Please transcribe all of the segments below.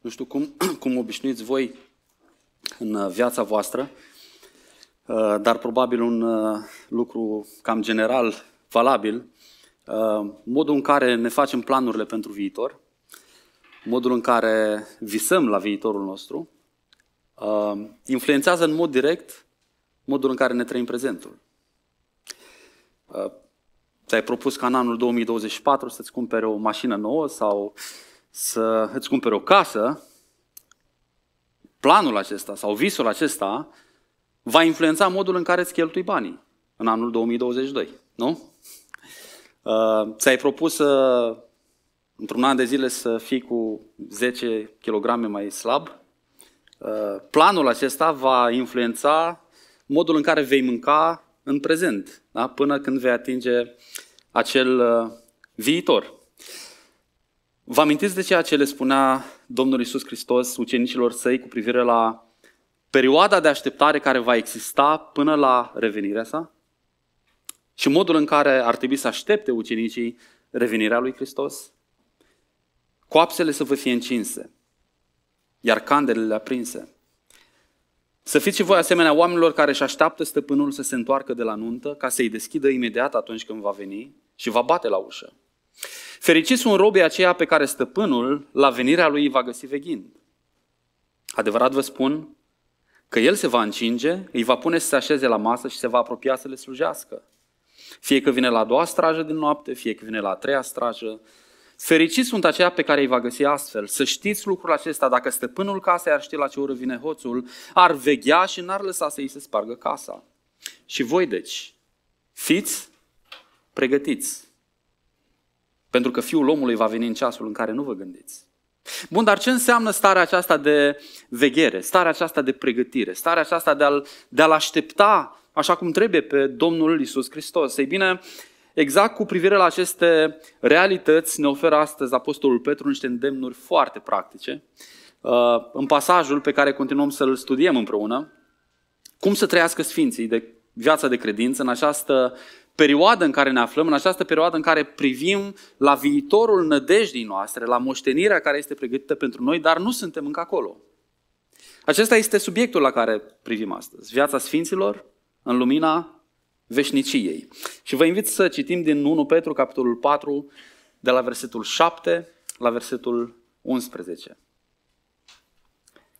Nu știu cum, cum obișnuiți voi în uh, viața voastră, uh, dar probabil un uh, lucru cam general valabil, modul în care ne facem planurile pentru viitor, modul în care visăm la viitorul nostru, influențează în mod direct modul în care ne trăim prezentul. Ți-ai propus ca în anul 2024 să-ți cumpere o mașină nouă sau uh, să îți cumperi o casă, planul acesta sau visul acesta va influența modul în care îți cheltui banii în anul 2022, nu? Uh, ți-ai propus să, într-un an de zile să fii cu 10 kg mai slab? Uh, planul acesta va influența modul în care vei mânca în prezent, da? până când vei atinge acel uh, viitor. Vă amintiți de ceea ce le spunea Domnul Isus Hristos ucenicilor săi cu privire la perioada de așteptare care va exista până la revenirea sa? Și modul în care ar trebui să aștepte ucenicii revenirea lui Hristos? Coapsele să vă fie încinse, iar candelele aprinse. Să fiți și voi asemenea oamenilor care își așteaptă stăpânul să se întoarcă de la nuntă, ca să-i deschidă imediat atunci când va veni și va bate la ușă. Fericiți sunt robii aceia pe care stăpânul, la venirea lui, îi va găsi veghind. Adevărat vă spun că el se va încinge, îi va pune să se așeze la masă și se va apropia să le slujească. Fie că vine la a doua strajă din noapte, fie că vine la a treia strajă. Fericiți sunt aceia pe care îi va găsi astfel. Să știți lucrul acesta, dacă stăpânul casei ar ști la ce oră vine hoțul, ar veghea și n-ar lăsa să îi se spargă casa. Și voi, deci, fiți pregătiți. Pentru că fiul omului va veni în ceasul în care nu vă gândiți. Bun, dar ce înseamnă starea aceasta de veghere, starea aceasta de pregătire, starea aceasta de a-l, de a aștepta așa cum trebuie pe Domnul Isus Hristos? Ei bine, exact cu privire la aceste realități ne oferă astăzi Apostolul Petru niște îndemnuri foarte practice uh, în pasajul pe care continuăm să-l studiem împreună, cum să trăiască Sfinții de viața de credință în această perioadă în care ne aflăm, în această perioadă în care privim la viitorul nădejdii noastre, la moștenirea care este pregătită pentru noi, dar nu suntem încă acolo. Acesta este subiectul la care privim astăzi. Viața Sfinților în lumina veșniciei. Și vă invit să citim din 1 Petru, capitolul 4, de la versetul 7 la versetul 11.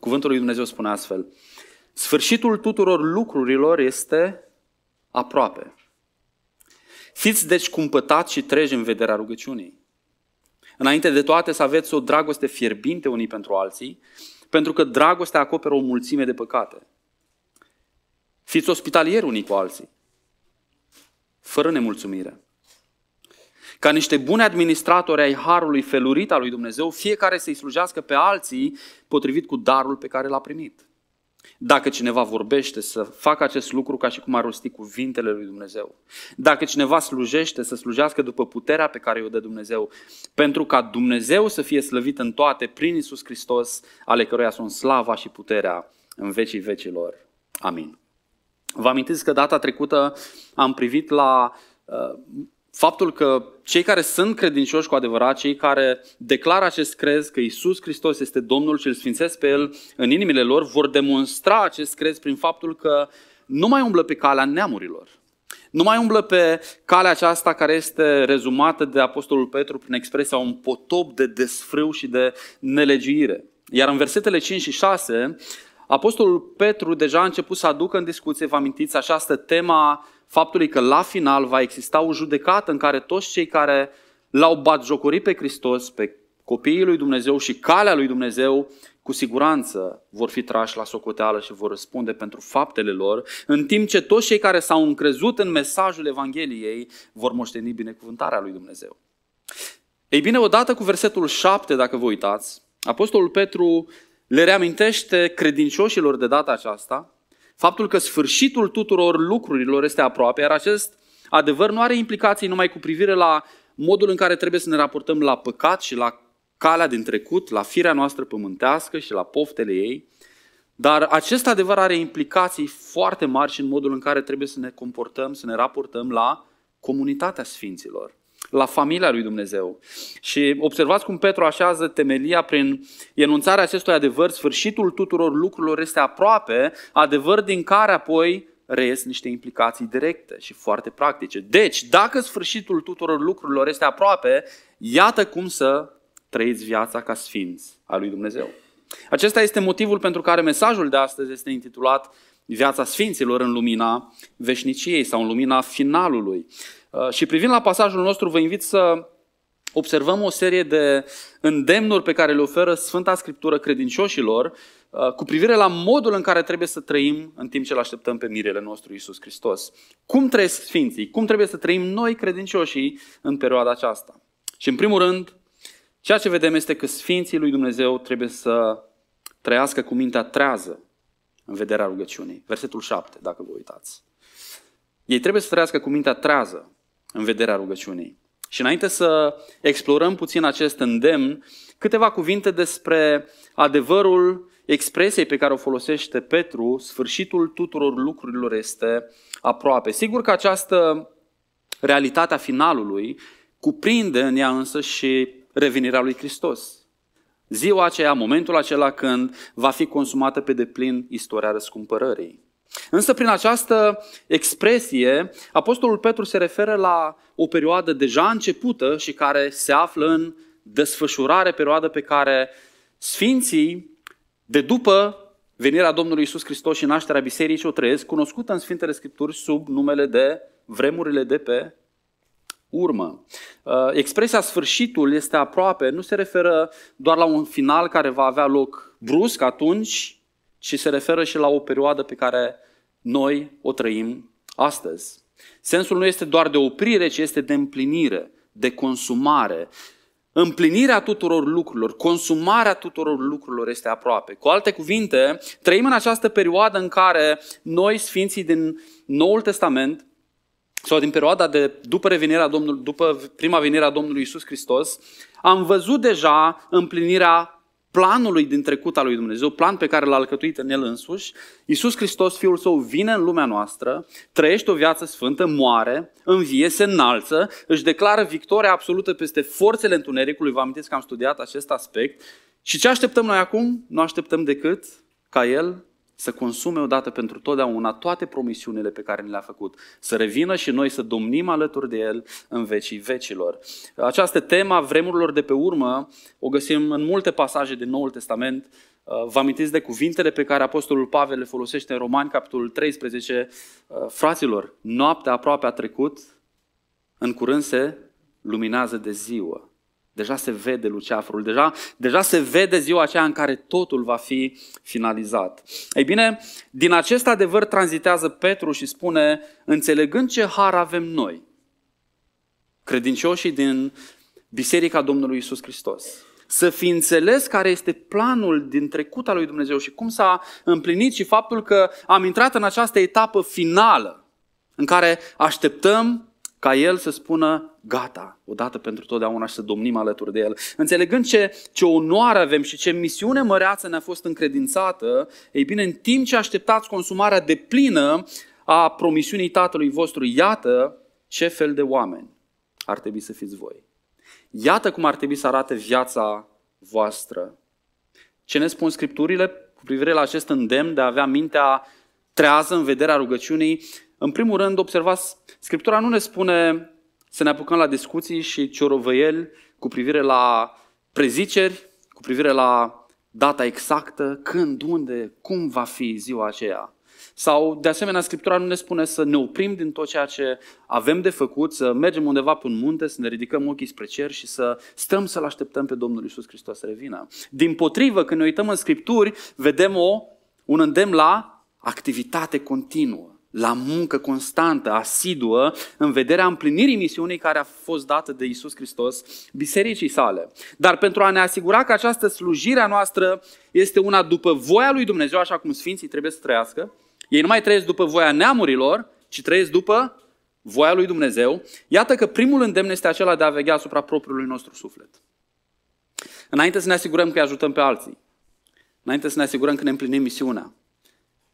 Cuvântul lui Dumnezeu spune astfel. Sfârșitul tuturor lucrurilor este aproape. Fiți deci cumpătați și treji în vederea rugăciunii. Înainte de toate să aveți o dragoste fierbinte unii pentru alții, pentru că dragostea acoperă o mulțime de păcate. Fiți ospitalieri unii cu alții, fără nemulțumire. Ca niște bune administratori ai harului felurit al lui Dumnezeu, fiecare să-i slujească pe alții potrivit cu darul pe care l-a primit. Dacă cineva vorbește, să facă acest lucru ca și cum ar rosti cuvintele lui Dumnezeu. Dacă cineva slujește, să slujească după puterea pe care o dă Dumnezeu, pentru ca Dumnezeu să fie slăvit în toate prin Isus Hristos, ale căruia sunt slava și puterea în vecii vecilor. Amin. Vă amintiți că data trecută am privit la uh, faptul că cei care sunt credincioși cu adevărat, cei care declară acest crez că Isus Hristos este Domnul și îl sfințesc pe El în inimile lor, vor demonstra acest crez prin faptul că nu mai umblă pe calea neamurilor. Nu mai umblă pe calea aceasta care este rezumată de Apostolul Petru prin expresia un potop de desfrâu și de nelegiuire. Iar în versetele 5 și 6, Apostolul Petru deja a început să aducă în discuție, vă amintiți, această tema faptului că la final va exista o judecată în care toți cei care l-au bat jocuri pe Hristos, pe copiii lui Dumnezeu și calea lui Dumnezeu, cu siguranță vor fi trași la socoteală și vor răspunde pentru faptele lor, în timp ce toți cei care s-au încrezut în mesajul Evangheliei vor moșteni binecuvântarea lui Dumnezeu. Ei bine, odată cu versetul 7, dacă vă uitați, Apostolul Petru le reamintește credincioșilor de data aceasta Faptul că sfârșitul tuturor lucrurilor este aproape, iar acest adevăr nu are implicații numai cu privire la modul în care trebuie să ne raportăm la păcat și la calea din trecut, la firea noastră pământească și la poftele ei, dar acest adevăr are implicații foarte mari și în modul în care trebuie să ne comportăm, să ne raportăm la comunitatea sfinților la familia lui Dumnezeu. Și observați cum Petru așează temelia prin enunțarea acestui adevăr, sfârșitul tuturor lucrurilor este aproape, adevăr din care apoi reies niște implicații directe și foarte practice. Deci, dacă sfârșitul tuturor lucrurilor este aproape, iată cum să trăiți viața ca sfinți a lui Dumnezeu. Acesta este motivul pentru care mesajul de astăzi este intitulat Viața Sfinților în lumina veșniciei sau în lumina finalului. Uh, și privind la pasajul nostru, vă invit să observăm o serie de îndemnuri pe care le oferă Sfânta Scriptură credincioșilor uh, cu privire la modul în care trebuie să trăim în timp ce îl așteptăm pe mirele nostru Isus Hristos. Cum trăiesc Sfinții? Cum trebuie să trăim noi credincioșii în perioada aceasta? Și în primul rând, ceea ce vedem este că Sfinții lui Dumnezeu trebuie să trăiască cu mintea trează în vederea rugăciunii. Versetul 7, dacă vă uitați. Ei trebuie să trăiască cu mintea trează în vederea rugăciunii. Și înainte să explorăm puțin acest îndemn, câteva cuvinte despre adevărul expresiei pe care o folosește Petru, sfârșitul tuturor lucrurilor este aproape. Sigur că această realitate a finalului cuprinde în ea însă și revenirea lui Hristos. Ziua aceea, momentul acela când va fi consumată pe deplin istoria răscumpărării. Însă prin această expresie, Apostolul Petru se referă la o perioadă deja începută și care se află în desfășurare, perioadă pe care sfinții de după venirea Domnului Isus Hristos și nașterea bisericii o trăiesc, cunoscută în Sfintele Scripturi sub numele de vremurile de pe urmă. Uh, expresia sfârșitul este aproape, nu se referă doar la un final care va avea loc brusc atunci, ci se referă și la o perioadă pe care noi o trăim astăzi. Sensul nu este doar de oprire, ci este de împlinire, de consumare. Împlinirea tuturor lucrurilor, consumarea tuturor lucrurilor este aproape. Cu alte cuvinte, trăim în această perioadă în care noi, sfinții din Noul Testament, sau din perioada de după, revenirea Domnului, după prima venire a Domnului Isus Hristos, am văzut deja împlinirea planului din trecut al lui Dumnezeu, plan pe care l-a alcătuit în el însuși, Iisus Hristos, Fiul Său, vine în lumea noastră, trăiește o viață sfântă, moare, învie, se înalță, își declară victoria absolută peste forțele întunericului, vă amintiți că am studiat acest aspect, și ce așteptăm noi acum? Nu așteptăm decât ca El să consume odată pentru totdeauna toate promisiunile pe care ni le-a făcut, să revină și noi să domnim alături de El în vecii vecilor. Această temă a vremurilor de pe urmă o găsim în multe pasaje din Noul Testament. Vă amintiți de cuvintele pe care Apostolul Pavel le folosește în Romani, capitolul 13, fraților, noaptea aproape a trecut, în curând se luminează de ziua. Deja se vede luceafrul, deja, deja se vede ziua aceea în care totul va fi finalizat. Ei bine, din acest adevăr tranzitează Petru și spune, înțelegând ce har avem noi, credincioșii din Biserica Domnului Isus Hristos, să fi înțeles care este planul din trecut al lui Dumnezeu și cum s-a împlinit și faptul că am intrat în această etapă finală în care așteptăm ca el să spună gata, odată pentru totdeauna și să domnim alături de el. Înțelegând ce, ce onoare avem și ce misiune măreață ne-a fost încredințată, ei bine, în timp ce așteptați consumarea de plină a promisiunii Tatălui vostru, iată ce fel de oameni ar trebui să fiți voi. Iată cum ar trebui să arate viața voastră. Ce ne spun Scripturile cu privire la acest îndemn de a avea mintea trează în vederea rugăciunii? În primul rând, observați, Scriptura nu ne spune să ne apucăm la discuții și ciorovăieli cu privire la preziceri, cu privire la data exactă, când, unde, cum va fi ziua aceea. Sau, de asemenea, Scriptura nu ne spune să ne oprim din tot ceea ce avem de făcut, să mergem undeva pe un munte, să ne ridicăm ochii spre cer și să stăm să-L așteptăm pe Domnul Isus Hristos să revină. Din potrivă, când ne uităm în Scripturi, vedem o, un îndemn la activitate continuă la muncă constantă, asiduă, în vederea împlinirii misiunii care a fost dată de Isus Hristos bisericii sale. Dar pentru a ne asigura că această slujire a noastră este una după voia lui Dumnezeu, așa cum sfinții trebuie să trăiască, ei nu mai trăiesc după voia neamurilor, ci trăiesc după voia lui Dumnezeu, iată că primul îndemn este acela de a veghea asupra propriului nostru suflet. Înainte să ne asigurăm că ajutăm pe alții, înainte să ne asigurăm că ne împlinim misiunea,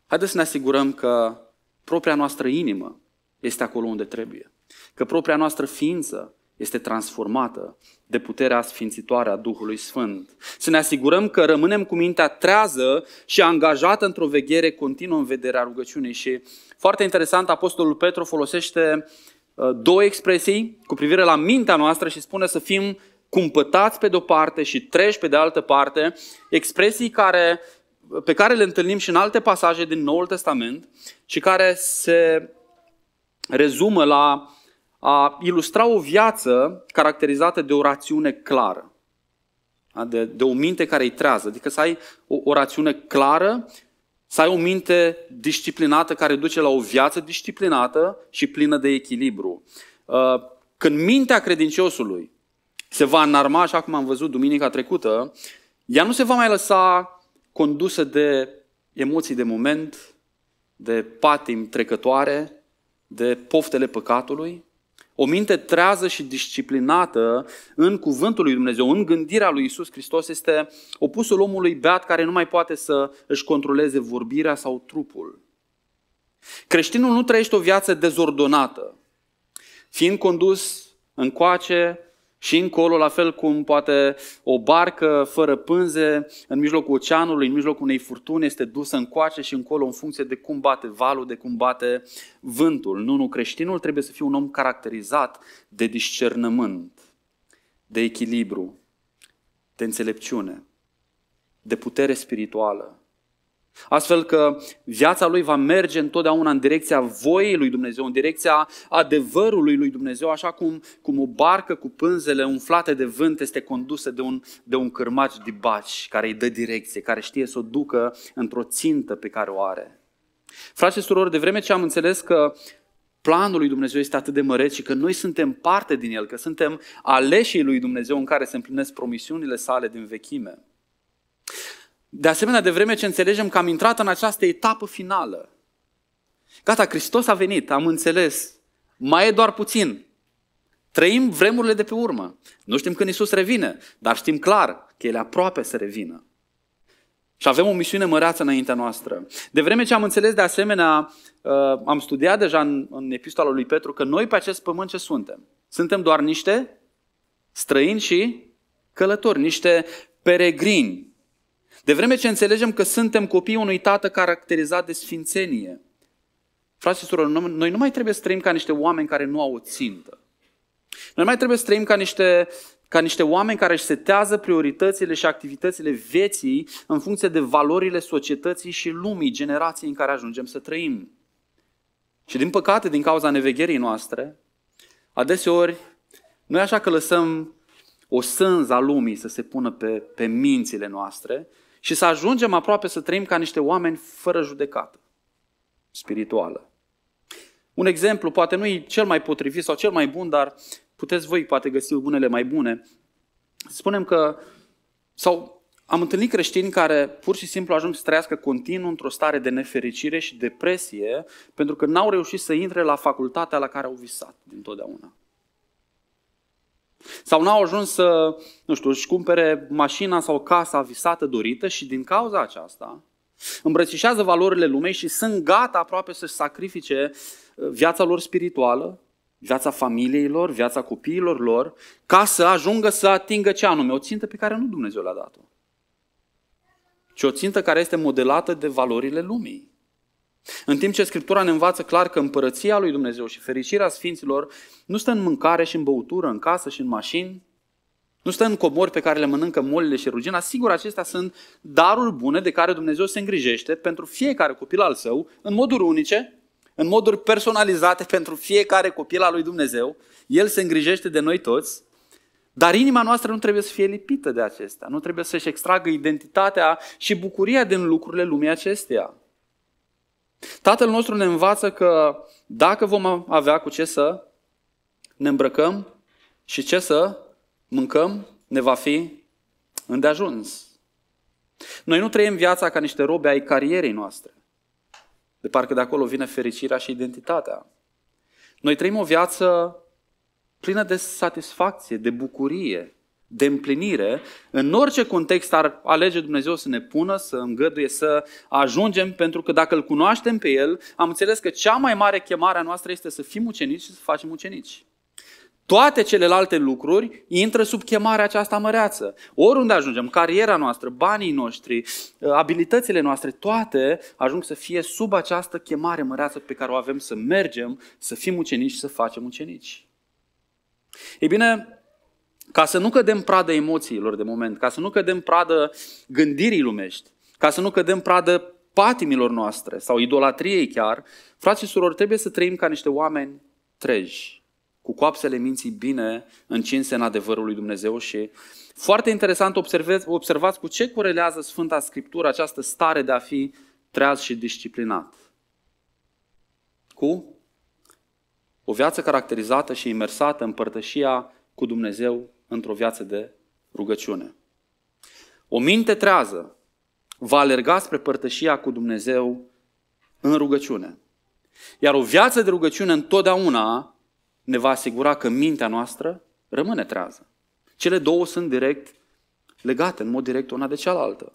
haideți să ne asigurăm că propria noastră inimă este acolo unde trebuie. Că propria noastră ființă este transformată de puterea sfințitoare a Duhului Sfânt. Să ne asigurăm că rămânem cu mintea trează și angajată într-o veghere continuă în vederea rugăciunii. Și foarte interesant, Apostolul Petru folosește uh, două expresii cu privire la mintea noastră și spune să fim cumpătați pe de-o parte și treci pe de altă parte, expresii care pe care le întâlnim și în alte pasaje din Noul Testament și care se rezumă la a ilustra o viață caracterizată de o rațiune clară, de, de o minte care îi trează, adică să ai o, o rațiune clară, să ai o minte disciplinată care duce la o viață disciplinată și plină de echilibru. Când mintea credinciosului se va înarma, așa cum am văzut duminica trecută, ea nu se va mai lăsa condusă de emoții de moment, de patim trecătoare, de poftele păcatului, o minte trează și disciplinată în cuvântul lui Dumnezeu, în gândirea lui Isus Hristos, este opusul omului beat care nu mai poate să își controleze vorbirea sau trupul. Creștinul nu trăiește o viață dezordonată, fiind condus încoace și încolo, la fel cum poate o barcă fără pânze în mijlocul oceanului, în mijlocul unei furtuni, este dusă încoace și încolo în funcție de cum bate valul, de cum bate vântul. Nu, nu, creștinul trebuie să fie un om caracterizat de discernământ, de echilibru, de înțelepciune, de putere spirituală, Astfel că viața lui va merge întotdeauna în direcția voii lui Dumnezeu, în direcția adevărului lui Dumnezeu, așa cum, cum o barcă cu pânzele umflate de vânt este condusă de un, de un cârmaci de baci care îi dă direcție, care știe să o ducă într-o țintă pe care o are. Frați și surori, de vreme ce am înțeles că planul lui Dumnezeu este atât de măreț și că noi suntem parte din el, că suntem aleșii lui Dumnezeu în care se împlinesc promisiunile sale din vechime, de asemenea, de vreme ce înțelegem că am intrat în această etapă finală, gata, Hristos a venit, am înțeles, mai e doar puțin. Trăim vremurile de pe urmă. Nu știm când Isus revine, dar știm clar că El aproape să revină. Și avem o misiune măreață înaintea noastră. De vreme ce am înțeles de asemenea, uh, am studiat deja în, în epistola lui Petru că noi pe acest pământ ce suntem? Suntem doar niște străini și călători, niște peregrini. De vreme ce înțelegem că suntem copii unui tată caracterizat de sfințenie, frate și surori, noi nu mai trebuie să trăim ca niște oameni care nu au o țintă. Noi mai trebuie să trăim ca niște, ca niște oameni care își setează prioritățile și activitățile vieții în funcție de valorile societății și lumii, generației în care ajungem să trăim. Și din păcate, din cauza nevegherii noastre, adeseori, noi așa că lăsăm o a lumii să se pună pe, pe mințile noastre și să ajungem aproape să trăim ca niște oameni fără judecată spirituală. Un exemplu, poate nu e cel mai potrivit sau cel mai bun, dar puteți voi poate găsi unele mai bune. Spunem că, sau am întâlnit creștini care pur și simplu ajung să trăiască continuu într-o stare de nefericire și depresie pentru că n-au reușit să intre la facultatea la care au visat dintotdeauna. Sau n-au ajuns să, nu știu, își cumpere mașina sau casa visată, dorită și din cauza aceasta îmbrățișează valorile lumei și sunt gata aproape să-și sacrifice uh, viața lor spirituală, viața familiei lor, viața copiilor lor, ca să ajungă să atingă ce anume, o țintă pe care nu Dumnezeu le-a dat-o, ci o țintă care este modelată de valorile lumii. În timp ce Scriptura ne învață clar că împărăția lui Dumnezeu și fericirea sfinților nu stă în mâncare și în băutură, în casă și în mașini, nu stă în comori pe care le mănâncă molile și rugina, sigur acestea sunt daruri bune de care Dumnezeu se îngrijește pentru fiecare copil al său, în moduri unice, în moduri personalizate pentru fiecare copil al lui Dumnezeu. El se îngrijește de noi toți, dar inima noastră nu trebuie să fie lipită de acestea, nu trebuie să-și extragă identitatea și bucuria din lucrurile lumii acesteia. Tatăl nostru ne învață că dacă vom avea cu ce să ne îmbrăcăm și ce să mâncăm, ne va fi îndeajuns. Noi nu trăim viața ca niște robe ai carierei noastre. De parcă de acolo vine fericirea și identitatea. Noi trăim o viață plină de satisfacție, de bucurie, de împlinire, în orice context ar alege Dumnezeu să ne pună, să îngăduie, să ajungem, pentru că dacă îl cunoaștem pe El, am înțeles că cea mai mare chemare a noastră este să fim ucenici și să facem ucenici. Toate celelalte lucruri intră sub chemarea aceasta măreață. Oriunde ajungem, cariera noastră, banii noștri, abilitățile noastre, toate ajung să fie sub această chemare măreață pe care o avem să mergem, să fim ucenici și să facem ucenici. Ei bine, ca să nu cădem pradă emoțiilor de moment, ca să nu cădem pradă gândirii lumești, ca să nu cădem pradă patimilor noastre sau idolatriei chiar, frați și surori, trebuie să trăim ca niște oameni treji, cu coapsele minții bine încinse în adevărul lui Dumnezeu și foarte interesant observați, observați cu ce corelează Sfânta Scriptură această stare de a fi treaz și disciplinat. Cu o viață caracterizată și imersată în părtășia cu Dumnezeu într-o viață de rugăciune. O minte trează va alerga spre părtășia cu Dumnezeu în rugăciune. Iar o viață de rugăciune întotdeauna ne va asigura că mintea noastră rămâne trează. Cele două sunt direct legate, în mod direct, una de cealaltă.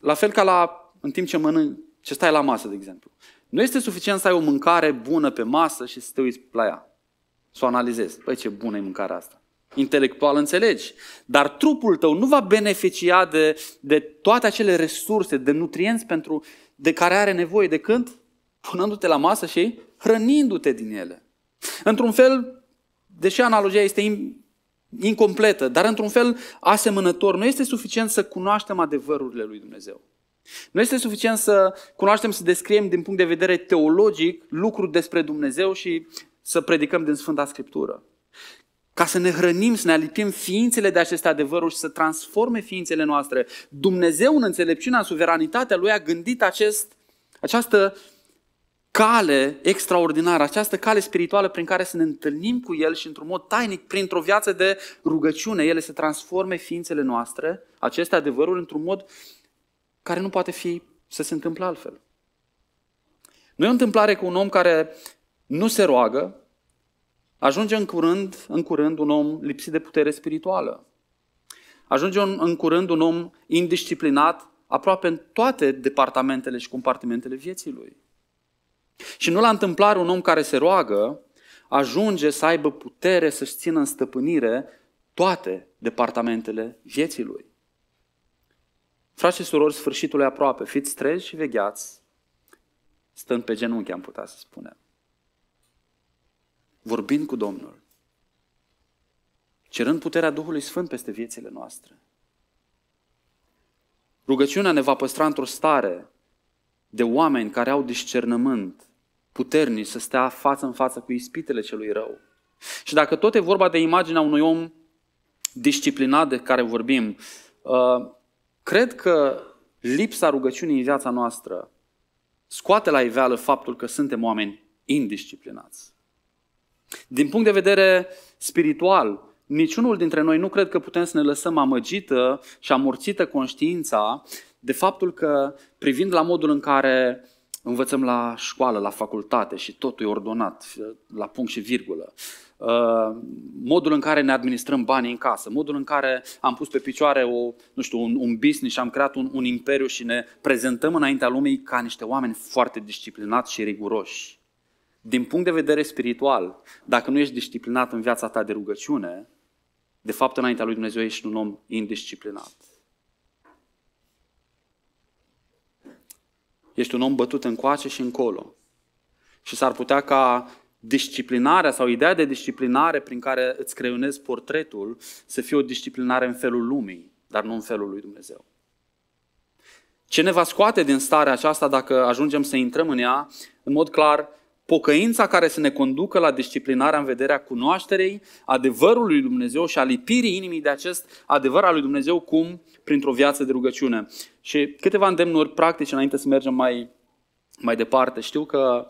La fel ca la, în timp ce mănânci, ce stai la masă, de exemplu. Nu este suficient să ai o mâncare bună pe masă și să te uiți la ea. Să o analizezi. Păi ce bună e mâncarea asta intelectual înțelegi. Dar trupul tău nu va beneficia de, de toate acele resurse, de nutrienți pentru, de care are nevoie. De când? Punându-te la masă și hrănindu-te din ele. Într-un fel, deși analogia este incompletă, dar într-un fel asemănător, nu este suficient să cunoaștem adevărurile lui Dumnezeu. Nu este suficient să cunoaștem, să descriem din punct de vedere teologic lucruri despre Dumnezeu și să predicăm din Sfânta Scriptură ca să ne hrănim, să ne alipim ființele de aceste adevăruri și să transforme ființele noastre. Dumnezeu în înțelepciunea, în suveranitatea Lui a gândit acest, această cale extraordinară, această cale spirituală prin care să ne întâlnim cu El și într-un mod tainic, printr-o viață de rugăciune, ele să transforme ființele noastre, aceste adevăruri, într-un mod care nu poate fi să se întâmple altfel. Nu e o întâmplare cu un om care nu se roagă, ajunge în curând, în curând un om lipsit de putere spirituală. Ajunge un, în curând un om indisciplinat aproape în toate departamentele și compartimentele vieții lui. Și nu la întâmplare un om care se roagă ajunge să aibă putere să-și țină în stăpânire toate departamentele vieții lui. Frați și surori, sfârșitul e aproape. Fiți treji și vegheați, stând pe genunchi, am putea să spunem vorbind cu Domnul, cerând puterea Duhului Sfânt peste viețile noastre. Rugăciunea ne va păstra într-o stare de oameni care au discernământ puternic să stea față în față cu ispitele celui rău. Și dacă tot e vorba de imaginea unui om disciplinat de care vorbim, ă, cred că lipsa rugăciunii în viața noastră scoate la iveală faptul că suntem oameni indisciplinați. Din punct de vedere spiritual, niciunul dintre noi nu cred că putem să ne lăsăm amăgită și amorțită conștiința de faptul că, privind la modul în care învățăm la școală, la facultate și totul e ordonat, la punct și virgulă, uh, modul în care ne administrăm banii în casă, modul în care am pus pe picioare o, nu știu, un, un business și am creat un, un imperiu și ne prezentăm înaintea lumii ca niște oameni foarte disciplinați și riguroși. Din punct de vedere spiritual, dacă nu ești disciplinat în viața ta de rugăciune, de fapt înaintea lui Dumnezeu ești un om indisciplinat. Ești un om bătut încoace și încolo. Și s-ar putea ca disciplinarea sau ideea de disciplinare prin care îți creionezi portretul să fie o disciplinare în felul lumii, dar nu în felul lui Dumnezeu. Ce ne va scoate din starea aceasta dacă ajungem să intrăm în ea? În mod clar, pocăința care să ne conducă la disciplinarea în vederea cunoașterei adevărului lui Dumnezeu și a lipirii inimii de acest adevăr al lui Dumnezeu, cum printr-o viață de rugăciune. Și câteva îndemnuri practice înainte să mergem mai, mai departe. Știu că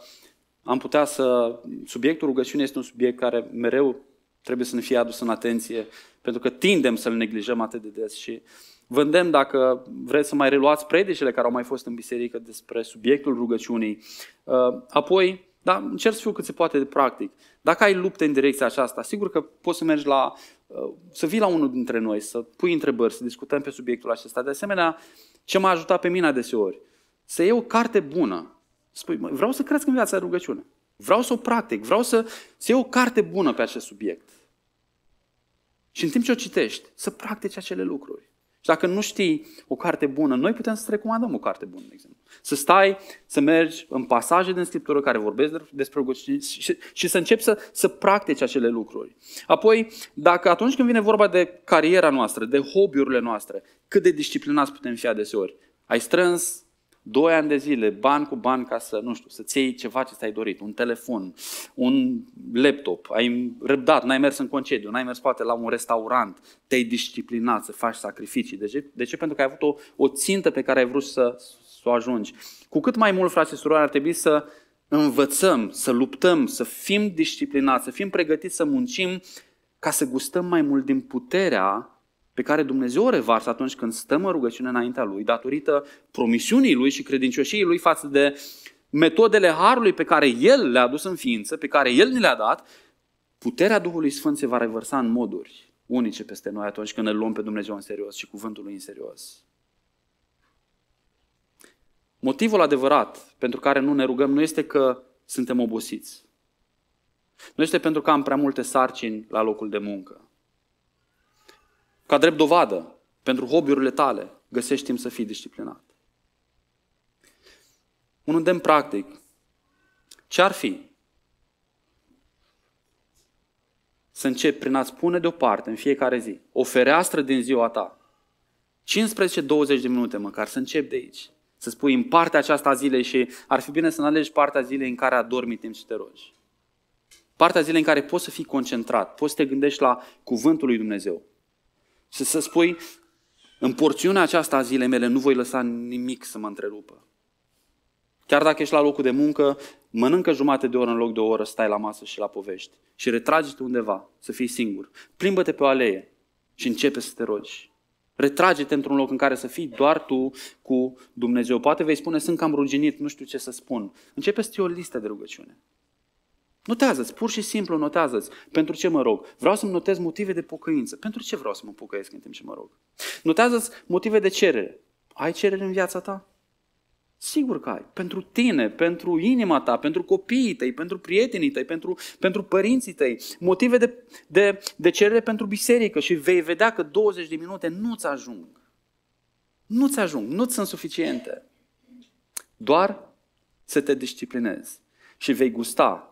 am putea să... Subiectul rugăciunii este un subiect care mereu trebuie să ne fie adus în atenție, pentru că tindem să-l neglijăm atât de des și vândem dacă vreți să mai reluați predicele care au mai fost în biserică despre subiectul rugăciunii. Uh, apoi, dar încerc să fiu cât se poate de practic. Dacă ai lupte în direcția aceasta, sigur că poți să mergi la, uh, să vii la unul dintre noi, să pui întrebări, să discutăm pe subiectul acesta. De asemenea, ce m-a ajutat pe mine adeseori? Să iei o carte bună. Spui, mă, vreau să cresc în viața rugăciune. Vreau să o practic, vreau să, să iei o carte bună pe acest subiect. Și în timp ce o citești, să practici acele lucruri. Și dacă nu știi o carte bună, noi putem să-ți recomandăm o carte bună, de exemplu. Să stai, să mergi în pasaje din Scriptură care vorbesc despre rugăciune și, și să începi să, să practici acele lucruri. Apoi, dacă atunci când vine vorba de cariera noastră, de hobby-urile noastre, cât de disciplinați putem fi adeseori. Ai strâns doi ani de zile, bani cu bani ca să, nu știu, să-ți iei ceva ce ți-ai dorit, un telefon, un laptop, ai răbdat, n-ai mers în concediu, n-ai mers poate la un restaurant, te-ai disciplinat să faci sacrificii. De ce? De ce? Pentru că ai avut o, o țintă pe care ai vrut să, să o ajungi. Cu cât mai mult, frate și surori, ar trebui să învățăm, să luptăm, să fim disciplinați, să fim pregătiți să muncim ca să gustăm mai mult din puterea pe care Dumnezeu o revarsă atunci când stăm în rugăciune înaintea Lui, datorită promisiunii Lui și credincioșiei Lui față de metodele Harului pe care El le-a dus în ființă, pe care El ne le-a dat, puterea Duhului Sfânt se va revărsa în moduri unice peste noi atunci când îl luăm pe Dumnezeu în serios și cuvântul Lui în serios. Motivul adevărat pentru care nu ne rugăm nu este că suntem obosiți. Nu este pentru că am prea multe sarcini la locul de muncă. Ca drept dovadă, pentru hobby-urile tale, găsești timp să fii disciplinat. Un îndemn practic. Ce ar fi? Să începi prin a-ți pune deoparte în fiecare zi o fereastră din ziua ta. 15-20 de minute măcar, să începi de aici. Să spui în partea aceasta a zilei și ar fi bine să alegi partea zilei în care adormi timp și te rogi. Partea zilei în care poți să fii concentrat, poți să te gândești la cuvântul lui Dumnezeu, și să spui, în porțiunea aceasta a zilei mele nu voi lăsa nimic să mă întrerupă. Chiar dacă ești la locul de muncă, mănâncă jumate de oră în loc de o oră, stai la masă și la povești. Și retrage-te undeva, să fii singur. Plimbă-te pe o alee și începe să te rogi. Retrage-te într-un loc în care să fii doar tu cu Dumnezeu. Poate vei spune, sunt cam ruginit, nu știu ce să spun. Începe să o listă de rugăciune. Notează-ți, pur și simplu notează-ți pentru ce mă rog. Vreau să-mi notez motive de pocăință. Pentru ce vreau să mă pocăiesc în timp ce mă rog? Notează-ți motive de cerere. Ai cerere în viața ta? Sigur că ai. Pentru tine, pentru inima ta, pentru copiii tăi, pentru prietenii tăi, pentru, pentru părinții tăi. Motive de, de, de cerere pentru biserică și vei vedea că 20 de minute nu-ți ajung. Nu-ți ajung, nu-ți sunt suficiente. Doar să te disciplinezi și vei gusta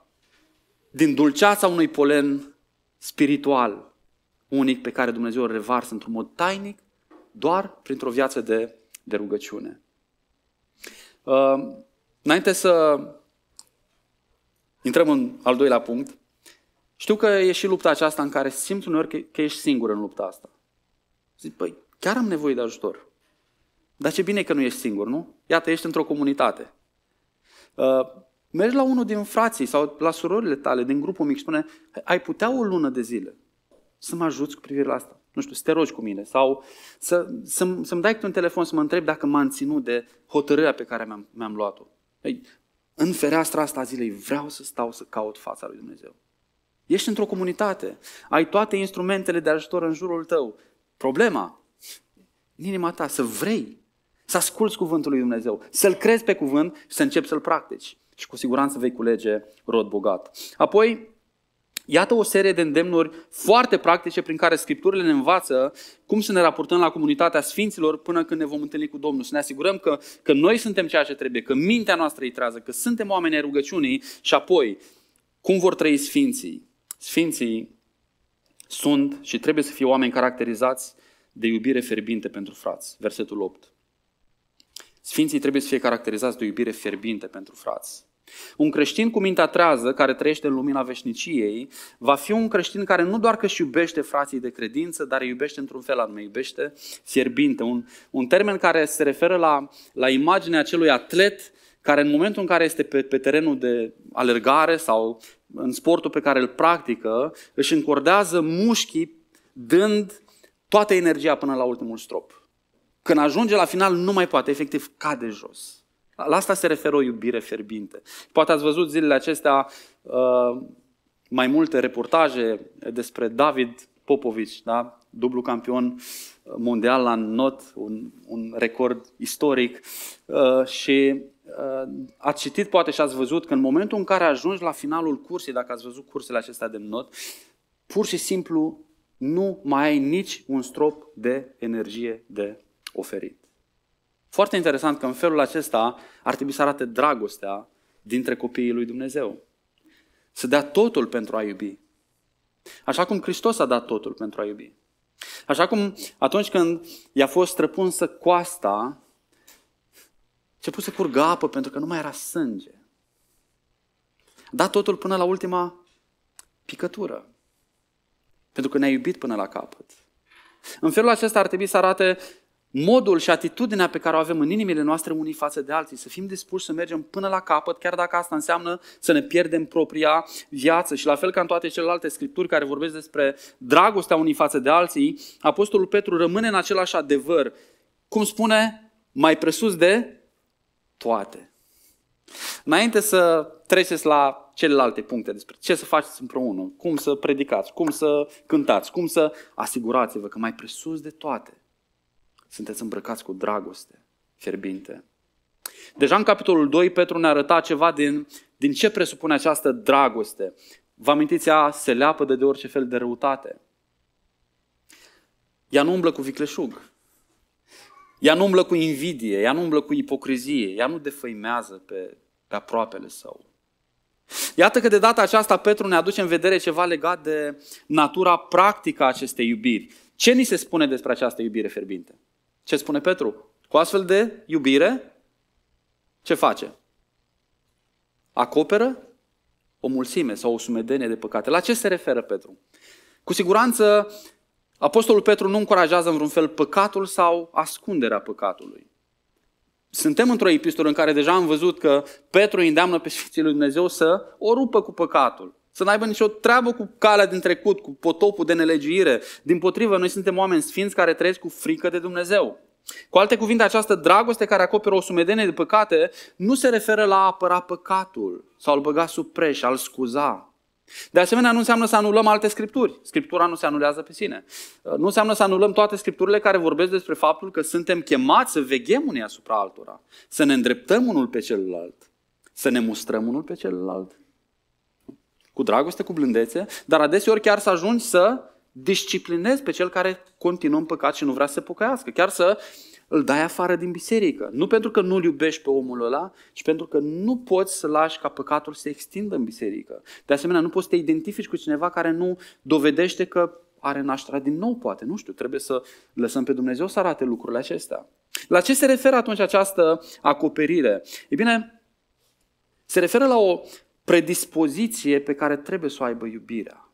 din dulceața unui polen spiritual unic pe care Dumnezeu îl revarsă într-un mod tainic, doar printr-o viață de, de rugăciune. Uh, înainte să intrăm în al doilea punct, știu că e și lupta aceasta în care simți uneori că, că ești singur în lupta asta. Zic, păi, chiar am nevoie de ajutor. Dar ce bine că nu ești singur, nu? Iată, ești într-o comunitate. Uh, Mergi la unul din frații sau la surorile tale, din grupul mic și spune, ai putea o lună de zile să mă ajuți cu privire la asta. Nu știu, să te rogi cu mine sau să, să, să-mi dai un telefon să mă întreb dacă m-am ținut de hotărârea pe care mi-am, mi-am luat-o. Ei, în fereastra asta a zilei vreau să stau să caut fața lui Dumnezeu. Ești într-o comunitate, ai toate instrumentele de ajutor în jurul tău. Problema în inima ta, să vrei să asculți cuvântul lui Dumnezeu, să-L crezi pe cuvânt și să începi să-L practici și cu siguranță vei culege rod bogat. Apoi, Iată o serie de îndemnuri foarte practice prin care Scripturile ne învață cum să ne raportăm la comunitatea Sfinților până când ne vom întâlni cu Domnul. Să ne asigurăm că, că noi suntem ceea ce trebuie, că mintea noastră îi trează, că suntem oameni ai rugăciunii și apoi cum vor trăi Sfinții. Sfinții sunt și trebuie să fie oameni caracterizați de iubire fierbinte pentru frați. Versetul 8. Sfinții trebuie să fie caracterizați de iubire fierbinte pentru frați. Un creștin cu mintea trează, care trăiește în lumina veșniciei, va fi un creștin care nu doar că își iubește frații de credință, dar îi iubește într-un fel anume, iubește fierbinte. Un, un termen care se referă la, la imaginea acelui atlet care în momentul în care este pe, pe terenul de alergare sau în sportul pe care îl practică, își încordează mușchii dând toată energia până la ultimul strop. Când ajunge la final, nu mai poate, efectiv cade jos. La asta se referă o iubire fierbinte. Poate ați văzut zilele acestea uh, mai multe reportaje despre David Popovici, da? dublu campion mondial la not, un, un record istoric. Uh, și uh, ați citit poate și ați văzut că în momentul în care ajungi la finalul cursului, dacă ați văzut cursele acestea de not, pur și simplu nu mai ai nici un strop de energie de oferit. Foarte interesant că în felul acesta ar trebui să arate dragostea dintre copiii lui Dumnezeu. Să dea totul pentru a iubi. Așa cum Hristos a dat totul pentru a iubi. Așa cum atunci când i-a fost străpunsă coasta, pus să curgă apă pentru că nu mai era sânge. A dat totul până la ultima picătură. Pentru că ne-a iubit până la capăt. În felul acesta ar trebui să arate modul și atitudinea pe care o avem în inimile noastre unii față de alții, să fim dispuși să mergem până la capăt, chiar dacă asta înseamnă să ne pierdem propria viață. Și la fel ca în toate celelalte scripturi care vorbesc despre dragostea unii față de alții, Apostolul Petru rămâne în același adevăr, cum spune, mai presus de toate. Înainte să treceți la celelalte puncte despre ce să faceți împreună, cum să predicați, cum să cântați, cum să asigurați-vă că mai presus de toate sunteți îmbrăcați cu dragoste fierbinte. Deja în capitolul 2, Petru ne arăta ceva din, din ce presupune această dragoste. Vă amintiți, ea se leapă de orice fel de răutate. Ea nu umblă cu vicleșug. Ea nu umblă cu invidie, ea nu umblă cu ipocrizie, ea nu defăimează pe, pe aproapele său. Iată că de data aceasta Petru ne aduce în vedere ceva legat de natura practică a acestei iubiri. Ce ni se spune despre această iubire fierbinte? Ce spune Petru? Cu astfel de iubire, ce face? Acoperă o mulțime sau o sumedenie de păcate. La ce se referă Petru? Cu siguranță, Apostolul Petru nu încurajează în vreun fel păcatul sau ascunderea păcatului. Suntem într-o epistolă în care deja am văzut că Petru îi îndeamnă pe Sfinții lui Dumnezeu să o rupă cu păcatul să n-aibă nicio treabă cu calea din trecut, cu potopul de nelegiuire. Din potrivă, noi suntem oameni sfinți care trăiesc cu frică de Dumnezeu. Cu alte cuvinte, această dragoste care acoperă o sumedenie de păcate nu se referă la a apăra păcatul sau a-l băga sub preș, a-l scuza. De asemenea, nu înseamnă să anulăm alte scripturi. Scriptura nu se anulează pe sine. Nu înseamnă să anulăm toate scripturile care vorbesc despre faptul că suntem chemați să veghem unii asupra altora, să ne îndreptăm unul pe celălalt, să ne mustrăm unul pe celălalt cu dragoste, cu blândețe, dar adeseori chiar să ajungi să disciplinezi pe cel care continuă în păcat și nu vrea să se pocăiască. Chiar să îl dai afară din biserică. Nu pentru că nu-l iubești pe omul ăla, ci pentru că nu poți să lași ca păcatul să se extindă în biserică. De asemenea, nu poți să te identifici cu cineva care nu dovedește că are nașterea din nou, poate. Nu știu, trebuie să lăsăm pe Dumnezeu să arate lucrurile acestea. La ce se referă atunci această acoperire? E bine, se referă la o predispoziție pe care trebuie să o aibă iubirea.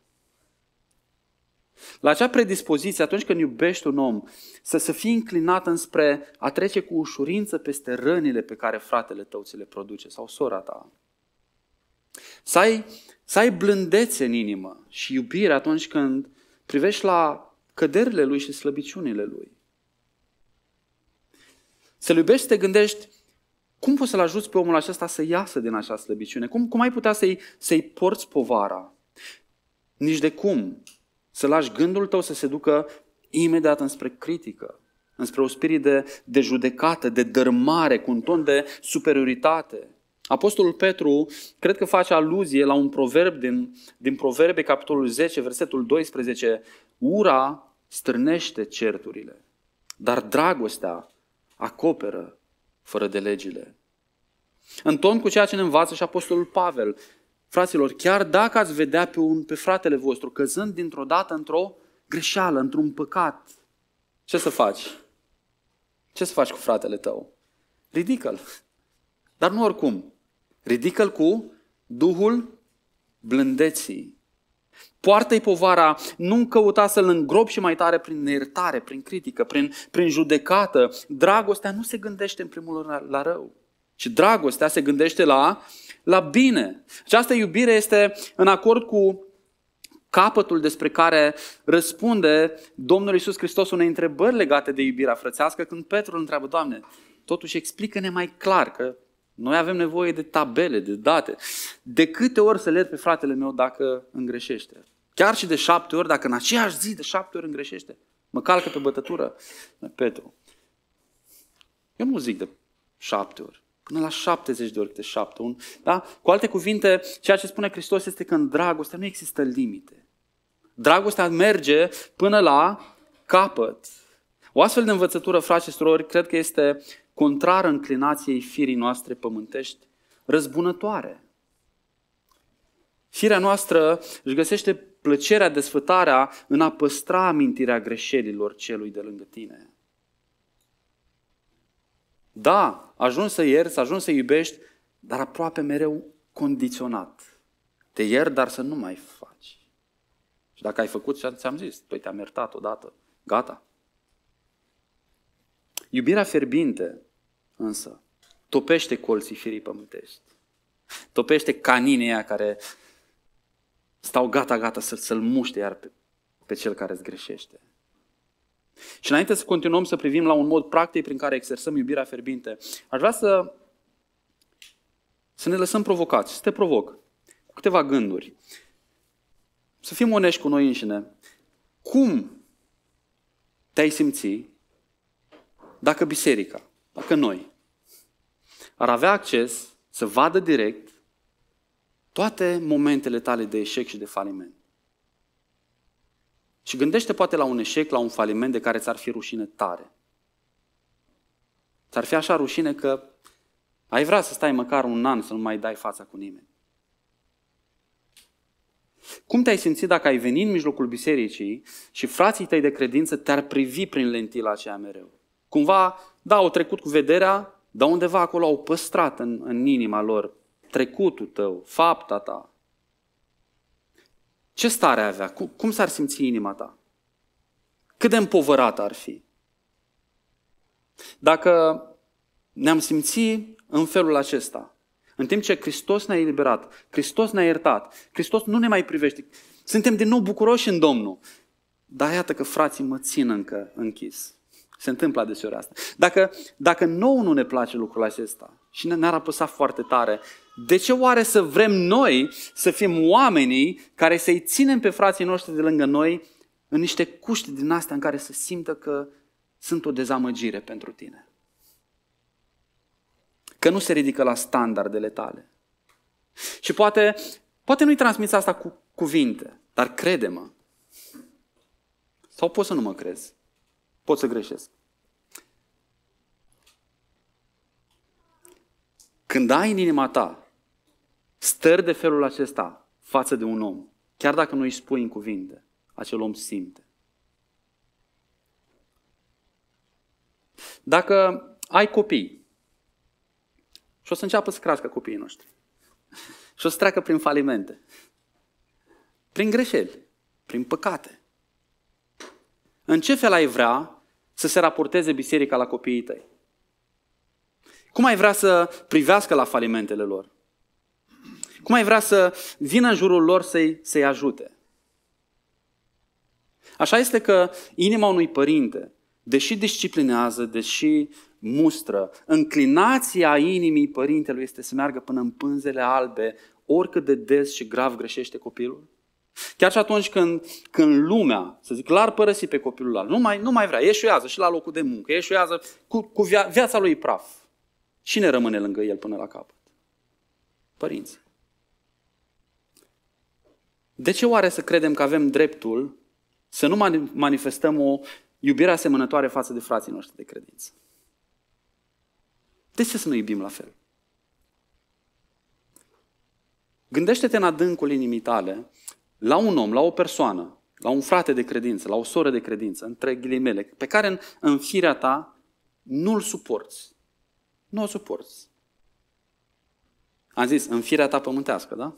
La acea predispoziție, atunci când iubești un om, să, se fie înclinat înspre a trece cu ușurință peste rănile pe care fratele tău ți le produce sau sora ta. Să ai, să ai blândețe în inimă și iubire atunci când privești la căderile lui și slăbiciunile lui. Să-l iubești să te gândești, cum poți să-l ajuți pe omul acesta să iasă din acea slăbiciune? Cum, cum ai putea să-i, să-i porți povara? Nici de cum. Să lași gândul tău să se ducă imediat înspre critică, înspre o spirit de, de judecată, de dărmare, cu un ton de superioritate. Apostolul Petru cred că face aluzie la un proverb din, din Proverbe, capitolul 10, versetul 12. Ura strânește certurile, dar dragostea acoperă fără de legile. În ton cu ceea ce ne învață și Apostolul Pavel, fraților, chiar dacă ați vedea pe, un, pe fratele vostru căzând dintr-o dată într-o greșeală, într-un păcat, ce să faci? Ce să faci cu fratele tău? Ridică-l. Dar nu oricum. Ridică-l cu Duhul blândeții. Poartă-i povara, nu căuta să-l îngrop și mai tare prin iertare, prin critică, prin, prin judecată. Dragostea nu se gândește în primul rând la, la rău, ci dragostea se gândește la, la bine. Această iubire este în acord cu capătul despre care răspunde Domnul Iisus Hristos unei întrebări legate de iubirea frățească, când Petru îl întreabă, Doamne, totuși explică-ne mai clar că noi avem nevoie de tabele, de date. De câte ori să le pe fratele meu dacă îngreșește? Chiar și de șapte ori, dacă în aceeași zi de șapte ori îngreșește. Mă calcă pe bătătură, Petru. Eu nu zic de șapte ori. Până la 70 de ori câte șapte. Un, da? Cu alte cuvinte, ceea ce spune Hristos este că în dragoste nu există limite. Dragostea merge până la capăt. O astfel de învățătură, frate și surori, cred că este contrară înclinației firii noastre pământești, răzbunătoare. Firea noastră își găsește plăcerea, desfătarea în a păstra amintirea greșelilor celui de lângă tine. Da, ajungi să ierți, ajungi să iubești, dar aproape mereu condiționat. Te iert, dar să nu mai faci. Și dacă ai făcut, ți-am zis, păi te-am iertat odată, gata. Iubirea ferbinte însă topește colții firii pământești. Topește caninea care stau gata-gata să, să-l muște iar pe, pe cel care îți greșește. Și înainte să continuăm să privim la un mod practic prin care exersăm iubirea ferbinte, aș vrea să, să ne lăsăm provocați, să te provoc cu câteva gânduri. Să fim onești cu noi înșine. Cum te-ai simți dacă biserica dacă noi ar avea acces să vadă direct toate momentele tale de eșec și de faliment. Și gândește poate la un eșec, la un faliment de care ți-ar fi rușine tare. Ți-ar fi așa rușine că ai vrea să stai măcar un an să nu mai dai fața cu nimeni. Cum te-ai simțit dacă ai venit în mijlocul bisericii și frații tăi de credință te-ar privi prin lentila aceea mereu? Cumva, da, au trecut cu vederea, dar undeva acolo au păstrat în, în inima lor trecutul tău, fapta ta. Ce stare avea? Cum, cum s-ar simți inima ta? Cât de împovărată ar fi? Dacă ne-am simțit în felul acesta, în timp ce Hristos ne-a eliberat, Hristos ne-a iertat, Hristos nu ne mai privește, suntem din nou bucuroși în Domnul, dar iată că frații mă țin încă închis. Se întâmplă adeseori asta. Dacă, dacă nouă nu ne place lucrul acesta și ne-ar apăsa foarte tare, de ce oare să vrem noi să fim oamenii care să-i ținem pe frații noștri de lângă noi în niște cuști din astea în care să simtă că sunt o dezamăgire pentru tine? Că nu se ridică la standardele tale. Și poate, poate nu-i transmiți asta cu cuvinte, dar crede-mă. Sau poți să nu mă crezi. Pot să greșesc. Când ai în inima ta stări de felul acesta față de un om, chiar dacă nu îi spui în cuvinte, acel om simte. Dacă ai copii și o să înceapă să crească copiii noștri și o să treacă prin falimente, prin greșeli, prin păcate, în ce fel ai vrea să se raporteze biserica la copiii tăi? Cum ai vrea să privească la falimentele lor? Cum ai vrea să vină în jurul lor să-i, să ajute? Așa este că inima unui părinte, deși disciplinează, deși mustră, înclinația inimii părintelui este să meargă până în pânzele albe, oricât de des și grav greșește copilul. Chiar și atunci când, când lumea, să zic, l-ar părăsi pe copilul ăla, nu mai, nu mai vrea, eșuează și la locul de muncă, eșuează cu, cu via, viața lui praf. Cine rămâne lângă el până la capăt? Părinții. De ce oare să credem că avem dreptul să nu manifestăm o iubire asemănătoare față de frații noștri de credință? De ce să nu iubim la fel? Gândește-te în adâncul inimii tale la un om, la o persoană, la un frate de credință, la o soră de credință, între ghilimele, pe care în, în firea ta nu-l suporți. Nu o suporți. Am zis, în firea ta pământească, da?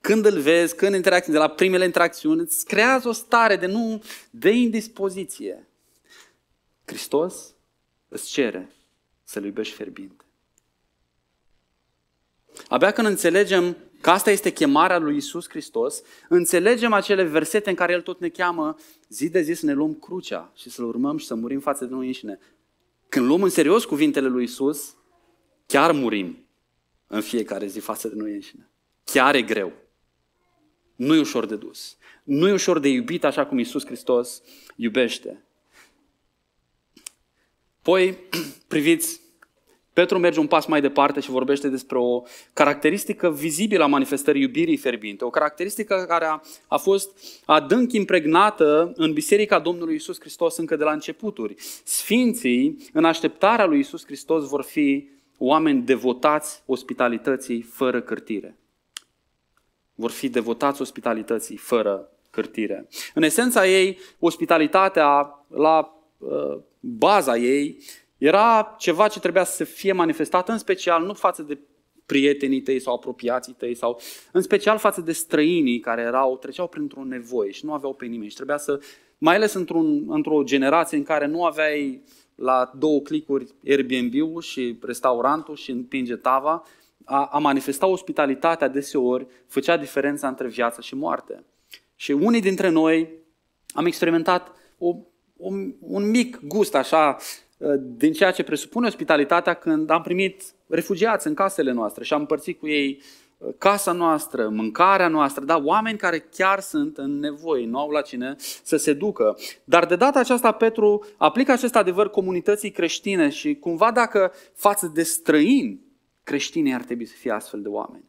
Când îl vezi, când interacți, de la primele interacțiuni, îți creează o stare de nu, de indispoziție. Hristos îți cere să-L iubești fierbinte. Abia când înțelegem Că asta este chemarea lui Isus Hristos. Înțelegem acele versete în care El tot ne cheamă zi de zi să ne luăm crucea și să-L urmăm și să murim față de noi înșine. Când luăm în serios cuvintele lui Isus, chiar murim în fiecare zi față de noi înșine. Chiar e greu. Nu e ușor de dus. Nu e ușor de iubit așa cum Isus Hristos iubește. Poi priviți Petru merge un pas mai departe și vorbește despre o caracteristică vizibilă a manifestării iubirii fierbinte, o caracteristică care a, a fost adânc impregnată în Biserica Domnului Isus Hristos încă de la începuturi. Sfinții, în așteptarea lui Isus Hristos, vor fi oameni devotați ospitalității fără cârtire. Vor fi devotați ospitalității fără cârtire. În esența ei, ospitalitatea, la uh, baza ei, era ceva ce trebuia să fie manifestat în special, nu față de prietenii tăi sau apropiații tăi sau în special față de străinii care erau, treceau printr-o nevoie și nu aveau pe nimeni și trebuia să, mai ales într-un, într-o generație în care nu aveai la două clicuri Airbnb-ul și restaurantul și împinge tava, a, a manifesta ospitalitatea deseori făcea diferența între viață și moarte. Și unii dintre noi am experimentat o, o, un mic gust așa din ceea ce presupune ospitalitatea când am primit refugiați în casele noastre și am împărțit cu ei uh, casa noastră, mâncarea noastră, da, oameni care chiar sunt în nevoie, nu au la cine să se ducă. Dar de data aceasta Petru aplică acest adevăr comunității creștine și cumva dacă față de străini, creștinii ar trebui să fie astfel de oameni.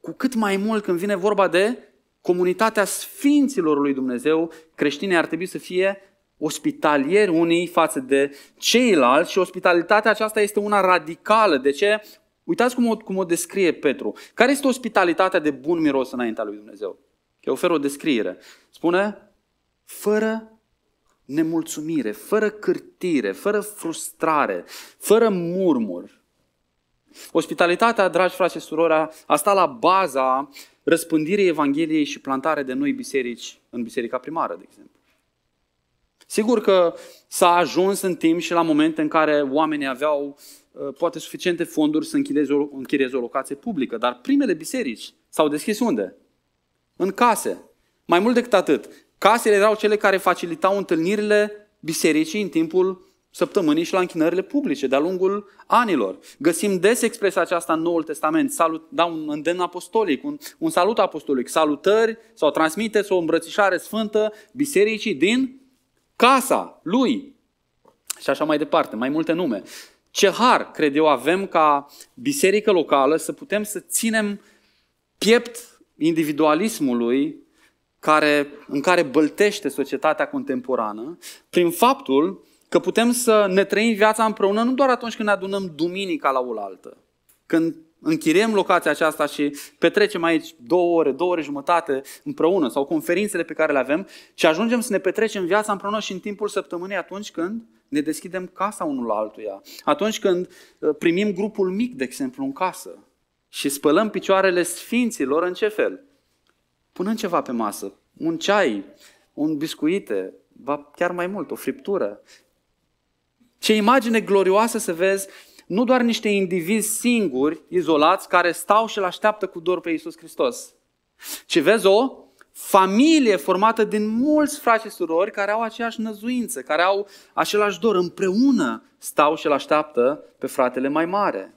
Cu cât mai mult când vine vorba de comunitatea sfinților lui Dumnezeu, creștinii ar trebui să fie ospitalieri unii față de ceilalți și ospitalitatea aceasta este una radicală. De ce? Uitați cum o, cum o descrie Petru. Care este ospitalitatea de bun miros înaintea lui Dumnezeu? Eu ofer o descriere. Spune, fără nemulțumire, fără cârtire, fără frustrare, fără murmur. Ospitalitatea, dragi frați și surori, a stat la baza răspândirii Evangheliei și plantarea de noi biserici în biserica primară, de exemplu. Sigur că s-a ajuns în timp și la momente în care oamenii aveau uh, poate suficiente fonduri să închirieze o, închirieze o locație publică, dar primele biserici s-au deschis unde? În case. Mai mult decât atât, casele erau cele care facilitau întâlnirile bisericii în timpul săptămânii și la închinările publice de-a lungul anilor. Găsim des expresia aceasta în Noul Testament, salut, da, un îndemn apostolic, un, un salut apostolic, salutări sau transmiteți o îmbrățișare sfântă bisericii din casa lui și așa mai departe, mai multe nume. Ce har, cred eu, avem ca biserică locală să putem să ținem piept individualismului care, în care băltește societatea contemporană, prin faptul că putem să ne trăim viața împreună nu doar atunci când ne adunăm duminica la oaltă, când închiriem locația aceasta și petrecem aici două ore, două ore jumătate împreună sau conferințele pe care le avem și ajungem să ne petrecem viața împreună și în timpul săptămânii atunci când ne deschidem casa unul la altuia. Atunci când uh, primim grupul mic, de exemplu, în casă și spălăm picioarele sfinților în ce fel? Punând ceva pe masă, un ceai, un biscuite, chiar mai mult, o friptură. Ce imagine glorioasă să vezi nu doar niște indivizi singuri, izolați, care stau și îl așteaptă cu dor pe Iisus Hristos, ci vezi o familie formată din mulți frați și surori care au aceeași năzuință, care au același dor, împreună stau și îl așteaptă pe fratele mai mare.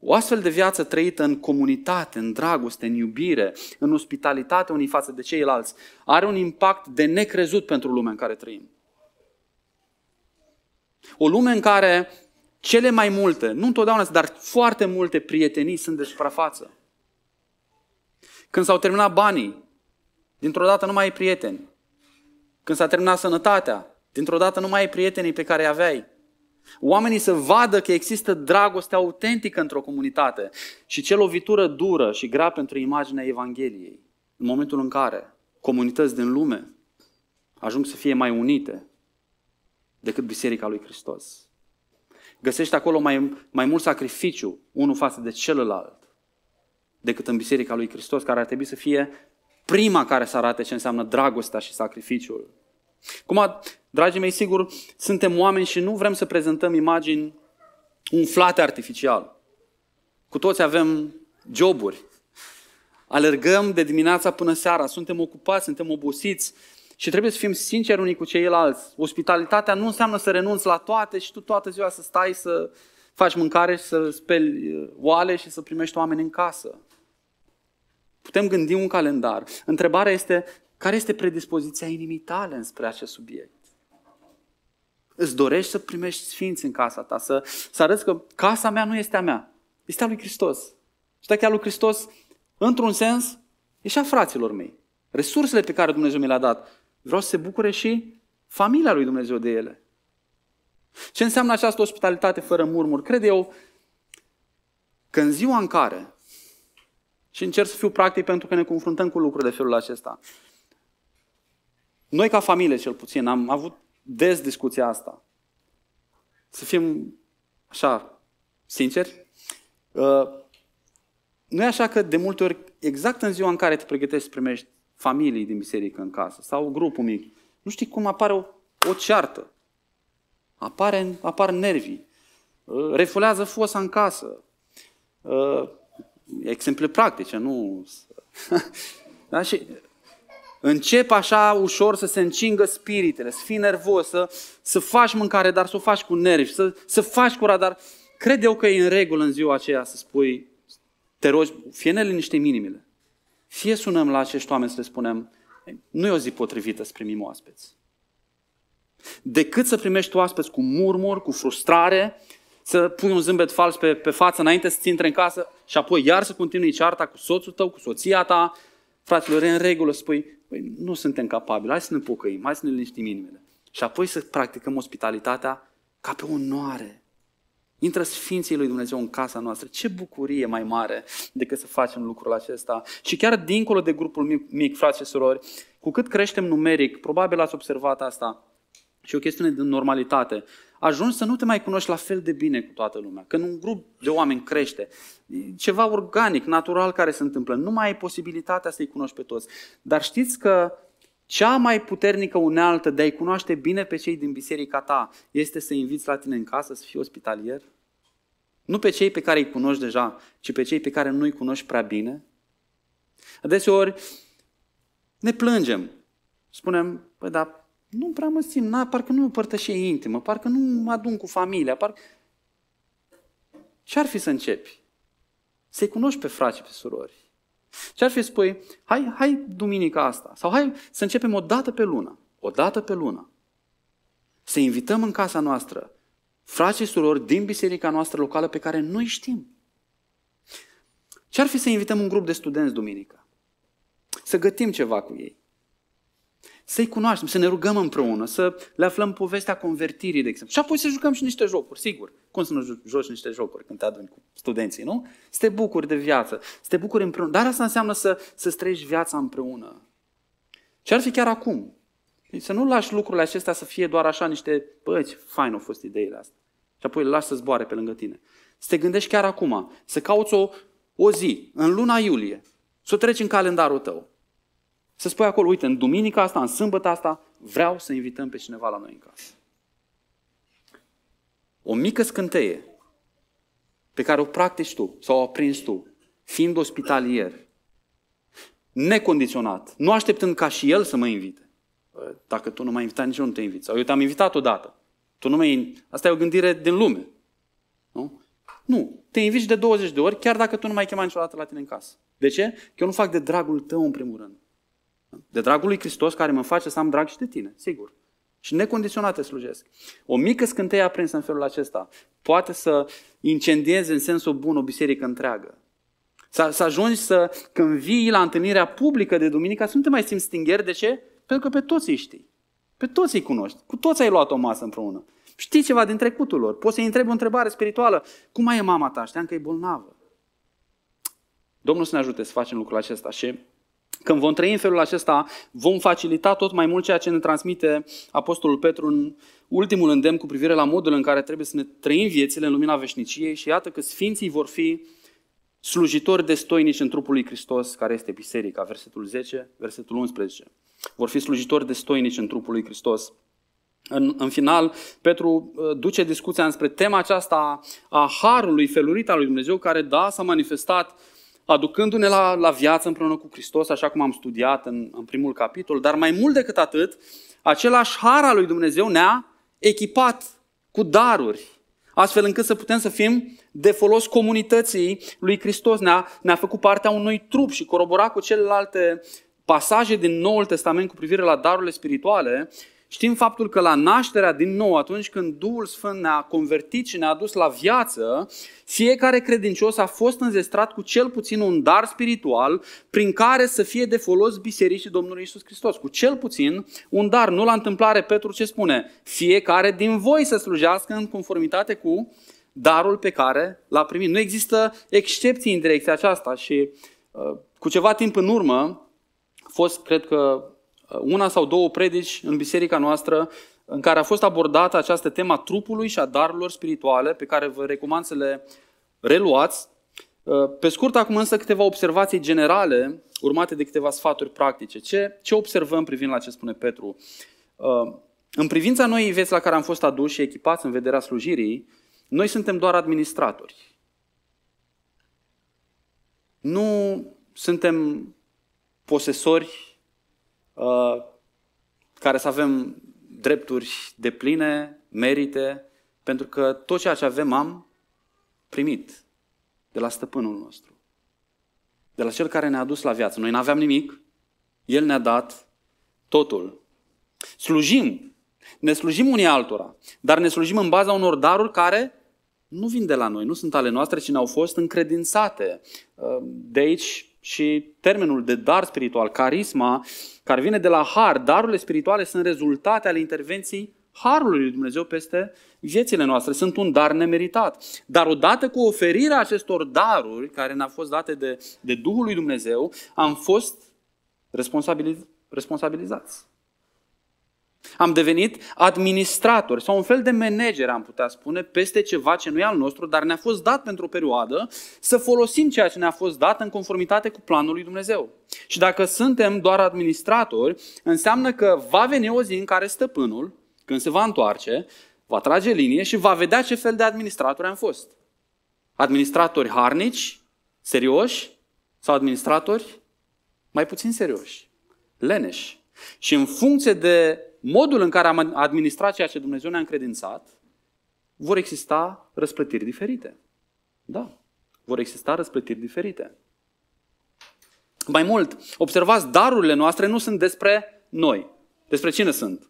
O astfel de viață trăită în comunitate, în dragoste, în iubire, în ospitalitate unii față de ceilalți, are un impact de necrezut pentru lumea în care trăim. O lume în care cele mai multe, nu întotdeauna, dar foarte multe prietenii sunt de suprafață. Când s-au terminat banii, dintr-o dată nu mai ai prieteni. Când s-a terminat sănătatea, dintr-o dată nu mai ai prietenii pe care îi aveai. Oamenii să vadă că există dragoste autentică într-o comunitate și ce lovitură dură și grea pentru imaginea Evangheliei. În momentul în care comunități din lume ajung să fie mai unite decât Biserica lui Hristos. Găsești acolo mai, mai mult sacrificiu unul față de celălalt decât în Biserica lui Hristos, care ar trebui să fie prima care să arate ce înseamnă dragostea și sacrificiul. Cum, dragii mei, sigur, suntem oameni și nu vrem să prezentăm imagini umflate artificial. Cu toți avem joburi. Alergăm de dimineața până seara, suntem ocupați, suntem obosiți, și trebuie să fim sinceri unii cu ceilalți. Ospitalitatea nu înseamnă să renunți la toate și tu toată ziua să stai să faci mâncare și să speli uh, oale și să primești oameni în casă. Putem gândi un calendar. Întrebarea este, care este predispoziția inimii tale înspre acest subiect? Îți dorești să primești sfinți în casa ta, să, să arăți că casa mea nu este a mea, este a lui Hristos. Și dacă e a lui Hristos, într-un sens, e și a fraților mei. Resursele pe care Dumnezeu mi le-a dat Vreau să se bucure și familia lui Dumnezeu de ele. Ce înseamnă această ospitalitate fără murmur? Cred eu că în ziua în care, și încerc să fiu practic pentru că ne confruntăm cu lucruri de felul acesta, noi ca familie cel puțin am avut des discuția asta. Să fim așa, sinceri, uh, nu e așa că de multe ori, exact în ziua în care te pregătești să primești familii din biserică în casă sau grupul mic. Nu știi cum apare o, o ceartă. Apare, apar nervii. Uh, refulează fosa în casă. Uh, exemple practice, nu... da? Și încep așa ușor să se încingă spiritele, să fii nervos, să, să faci mâncare, dar să o faci cu nervi, să, să faci curat, dar cred eu că e în regulă în ziua aceea să spui, te rogi, fie neliniște minimile. Fie sunăm la acești oameni să le spunem, nu e o zi potrivită să primim oaspeți. Decât să primești oaspeți cu murmur, cu frustrare, să pui un zâmbet fals pe, pe față înainte să-ți intre în casă și apoi iar să continui cearta cu soțul tău, cu soția ta, fraților, e în regulă, spui, păi, nu suntem capabili, hai să ne pocăim, hai să ne liniștim inimile. Și apoi să practicăm ospitalitatea ca pe onoare. Intră Sfinții lui Dumnezeu în casa noastră. Ce bucurie mai mare decât să facem lucrul acesta. Și chiar dincolo de grupul mic, mic frați și surori, cu cât creștem numeric, probabil ați observat asta, și o chestiune de normalitate, ajungi să nu te mai cunoști la fel de bine cu toată lumea. Când un grup de oameni crește, ceva organic, natural care se întâmplă, nu mai ai posibilitatea să-i cunoști pe toți. Dar știți că cea mai puternică unealtă de a-i cunoaște bine pe cei din biserica ta este să i inviți la tine în casă, să fii ospitalier? Nu pe cei pe care îi cunoști deja, ci pe cei pe care nu îi cunoști prea bine? Adeseori ne plângem. Spunem, păi da, nu prea mă simt, na, parcă nu mă o intimă, parcă nu mă adun cu familia, parcă... Ce-ar fi să începi? Să-i cunoști pe frați pe surori. Ce ar fi spui, hai, hai duminica asta, sau hai să începem o dată pe lună, o dată pe lună, să invităm în casa noastră frații și surori din biserica noastră locală pe care noi știm. Ce ar fi să invităm un grup de studenți duminică? Să gătim ceva cu ei să-i cunoaștem, să ne rugăm împreună, să le aflăm povestea convertirii, de exemplu. Și apoi să jucăm și niște jocuri, sigur. Cum să nu joci niște jocuri când te aduni cu studenții, nu? Să te bucuri de viață, să te bucuri împreună. Dar asta înseamnă să, să străiești viața împreună. Ce ar fi chiar acum? Păi să nu lași lucrurile acestea să fie doar așa niște, bă, ce fain au fost ideile astea. Și apoi le lași să zboare pe lângă tine. Să te gândești chiar acum, să cauți o, o zi, în luna iulie, să o treci în calendarul tău. Să spui acolo, uite, în duminica asta, în sâmbătă asta, vreau să invităm pe cineva la noi în casă. O mică scânteie pe care o practici tu sau o aprinzi tu, fiind ospitalier, necondiționat, nu așteptând ca și el să mă invite. Dacă tu nu m-ai invitat, nici eu nu te invit. Sau eu te-am invitat odată. Tu nu mai. ai Asta e o gândire din lume. Nu? Nu. Te inviți de 20 de ori, chiar dacă tu nu mai ai chemat niciodată la tine în casă. De ce? Că eu nu fac de dragul tău, în primul rând. De dragul lui Hristos care mă face să am drag și de tine, sigur. Și necondiționat slujesc. O mică scânteie aprinsă în felul acesta poate să incendieze în sensul bun o biserică întreagă. Să, să ajungi să, când vii la întâlnirea publică de duminică, să nu te mai simți stingeri. De ce? Pentru că pe toți îi știi. Pe toți îi cunoști. Cu toți ai luat o masă împreună. Știi ceva din trecutul lor. Poți să-i întrebi o întrebare spirituală. Cum mai e mama ta? Știam că e bolnavă. Domnul să ne ajute să facem lucrul acesta și când vom trăi în felul acesta, vom facilita tot mai mult ceea ce ne transmite Apostolul Petru în ultimul îndemn cu privire la modul în care trebuie să ne trăim viețile în lumina veșniciei și iată că sfinții vor fi slujitori destoinici în trupul lui Hristos, care este biserica, versetul 10, versetul 11. Vor fi slujitori destoinici în trupul lui Hristos. În, în final, Petru uh, duce discuția înspre tema aceasta a harului felurit al lui Dumnezeu, care, da, s-a manifestat uh, aducându-ne la, la viață împreună cu Hristos, așa cum am studiat în, în primul capitol, dar mai mult decât atât, același har al lui Dumnezeu ne-a echipat cu daruri, astfel încât să putem să fim de folos comunității lui Hristos. Ne-a, ne făcut partea unui trup și coroborat cu celelalte pasaje din Noul Testament cu privire la darurile spirituale Știm faptul că la nașterea din nou, atunci când Duhul Sfânt ne-a convertit și ne-a dus la viață, fiecare credincios a fost înzestrat cu cel puțin un dar spiritual prin care să fie de folos bisericii Domnului Isus Hristos. Cu cel puțin un dar. Nu la întâmplare, Petru ce spune? Fiecare din voi să slujească în conformitate cu darul pe care l-a primit. Nu există excepții în direcția aceasta și uh, cu ceva timp în urmă, a fost, cred că, Uh, una sau două predici în biserica noastră în care a fost abordată această tema trupului și a darurilor spirituale, pe care vă recomand să le reluați. Uh, pe scurt, acum însă câteva observații generale, urmate de câteva sfaturi practice. Ce, ce observăm privind la ce spune Petru? Uh, în privința noi vieți la care am fost aduși și echipați în vederea slujirii, noi suntem doar administratori. Nu suntem posesori Uh, care să avem drepturi de pline, merite, pentru că tot ceea ce avem am primit de la stăpânul nostru, de la cel care ne-a dus la viață. Noi nu aveam nimic, el ne-a dat totul. Slujim, ne slujim unii altora, dar ne slujim în baza unor daruri care nu vin de la noi, nu sunt ale noastre, ci ne-au fost încredințate. Uh, de aici și termenul de dar spiritual, carisma, care vine de la har, darurile spirituale sunt rezultate ale intervenției harului lui Dumnezeu peste viețile noastre. Sunt un dar nemeritat. Dar odată cu oferirea acestor daruri care ne au fost date de, de Duhul lui Dumnezeu, am fost responsabiliz- responsabilizați. Am devenit administratori sau un fel de manager, am putea spune, peste ceva ce nu e al nostru, dar ne-a fost dat pentru o perioadă să folosim ceea ce ne-a fost dat în conformitate cu planul lui Dumnezeu. Și dacă suntem doar administratori, înseamnă că va veni o zi în care stăpânul, când se va întoarce, va trage linie și va vedea ce fel de administratori am fost. Administratori harnici, serioși sau administratori mai puțin serioși, leneși. Și în funcție de modul în care am administrat ceea ce Dumnezeu ne-a încredințat, vor exista răsplătiri diferite. Da, vor exista răsplătiri diferite. Mai mult, observați, darurile noastre nu sunt despre noi. Despre cine sunt?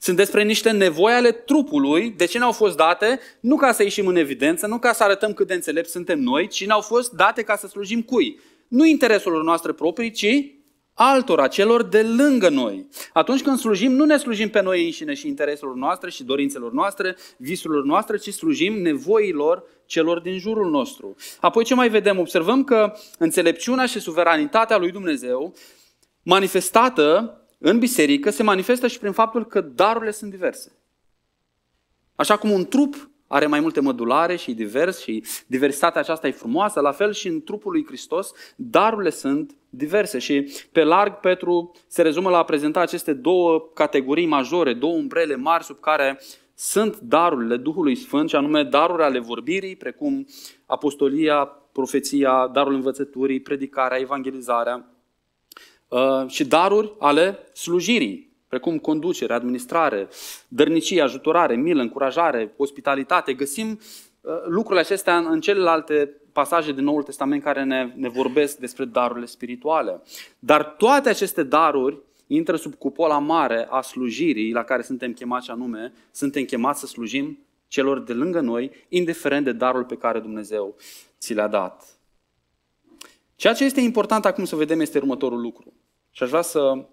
Sunt despre niște nevoi ale trupului, de ce ne-au fost date, nu ca să ieșim în evidență, nu ca să arătăm cât de înțelepți suntem noi, ci ne-au fost date ca să slujim cui? Nu intereselor noastre proprii, ci altora, celor de lângă noi. Atunci când slujim, nu ne slujim pe noi înșine și intereselor noastre și dorințelor noastre, visurilor noastre, ci slujim nevoilor celor din jurul nostru. Apoi ce mai vedem? Observăm că înțelepciunea și suveranitatea lui Dumnezeu manifestată în biserică se manifestă și prin faptul că darurile sunt diverse. Așa cum un trup are mai multe mădulare și divers și diversitatea aceasta e frumoasă. La fel și în trupul lui Hristos, darurile sunt diverse și pe larg Petru se rezumă la a prezenta aceste două categorii majore, două umbrele mari sub care sunt darurile Duhului Sfânt și anume daruri ale vorbirii, precum apostolia, profeția, darul învățăturii, predicarea, evangelizarea uh, și daruri ale slujirii, precum conducere, administrare, dărnicie, ajutorare, milă, încurajare, ospitalitate. Găsim uh, lucrurile acestea în celelalte pasaje din Noul Testament care ne, ne vorbesc despre darurile spirituale. Dar toate aceste daruri intră sub cupola mare a slujirii la care suntem chemați anume, suntem chemați să slujim celor de lângă noi, indiferent de darul pe care Dumnezeu ți l-a dat. Ceea ce este important acum să vedem este următorul lucru. Și aș vrea să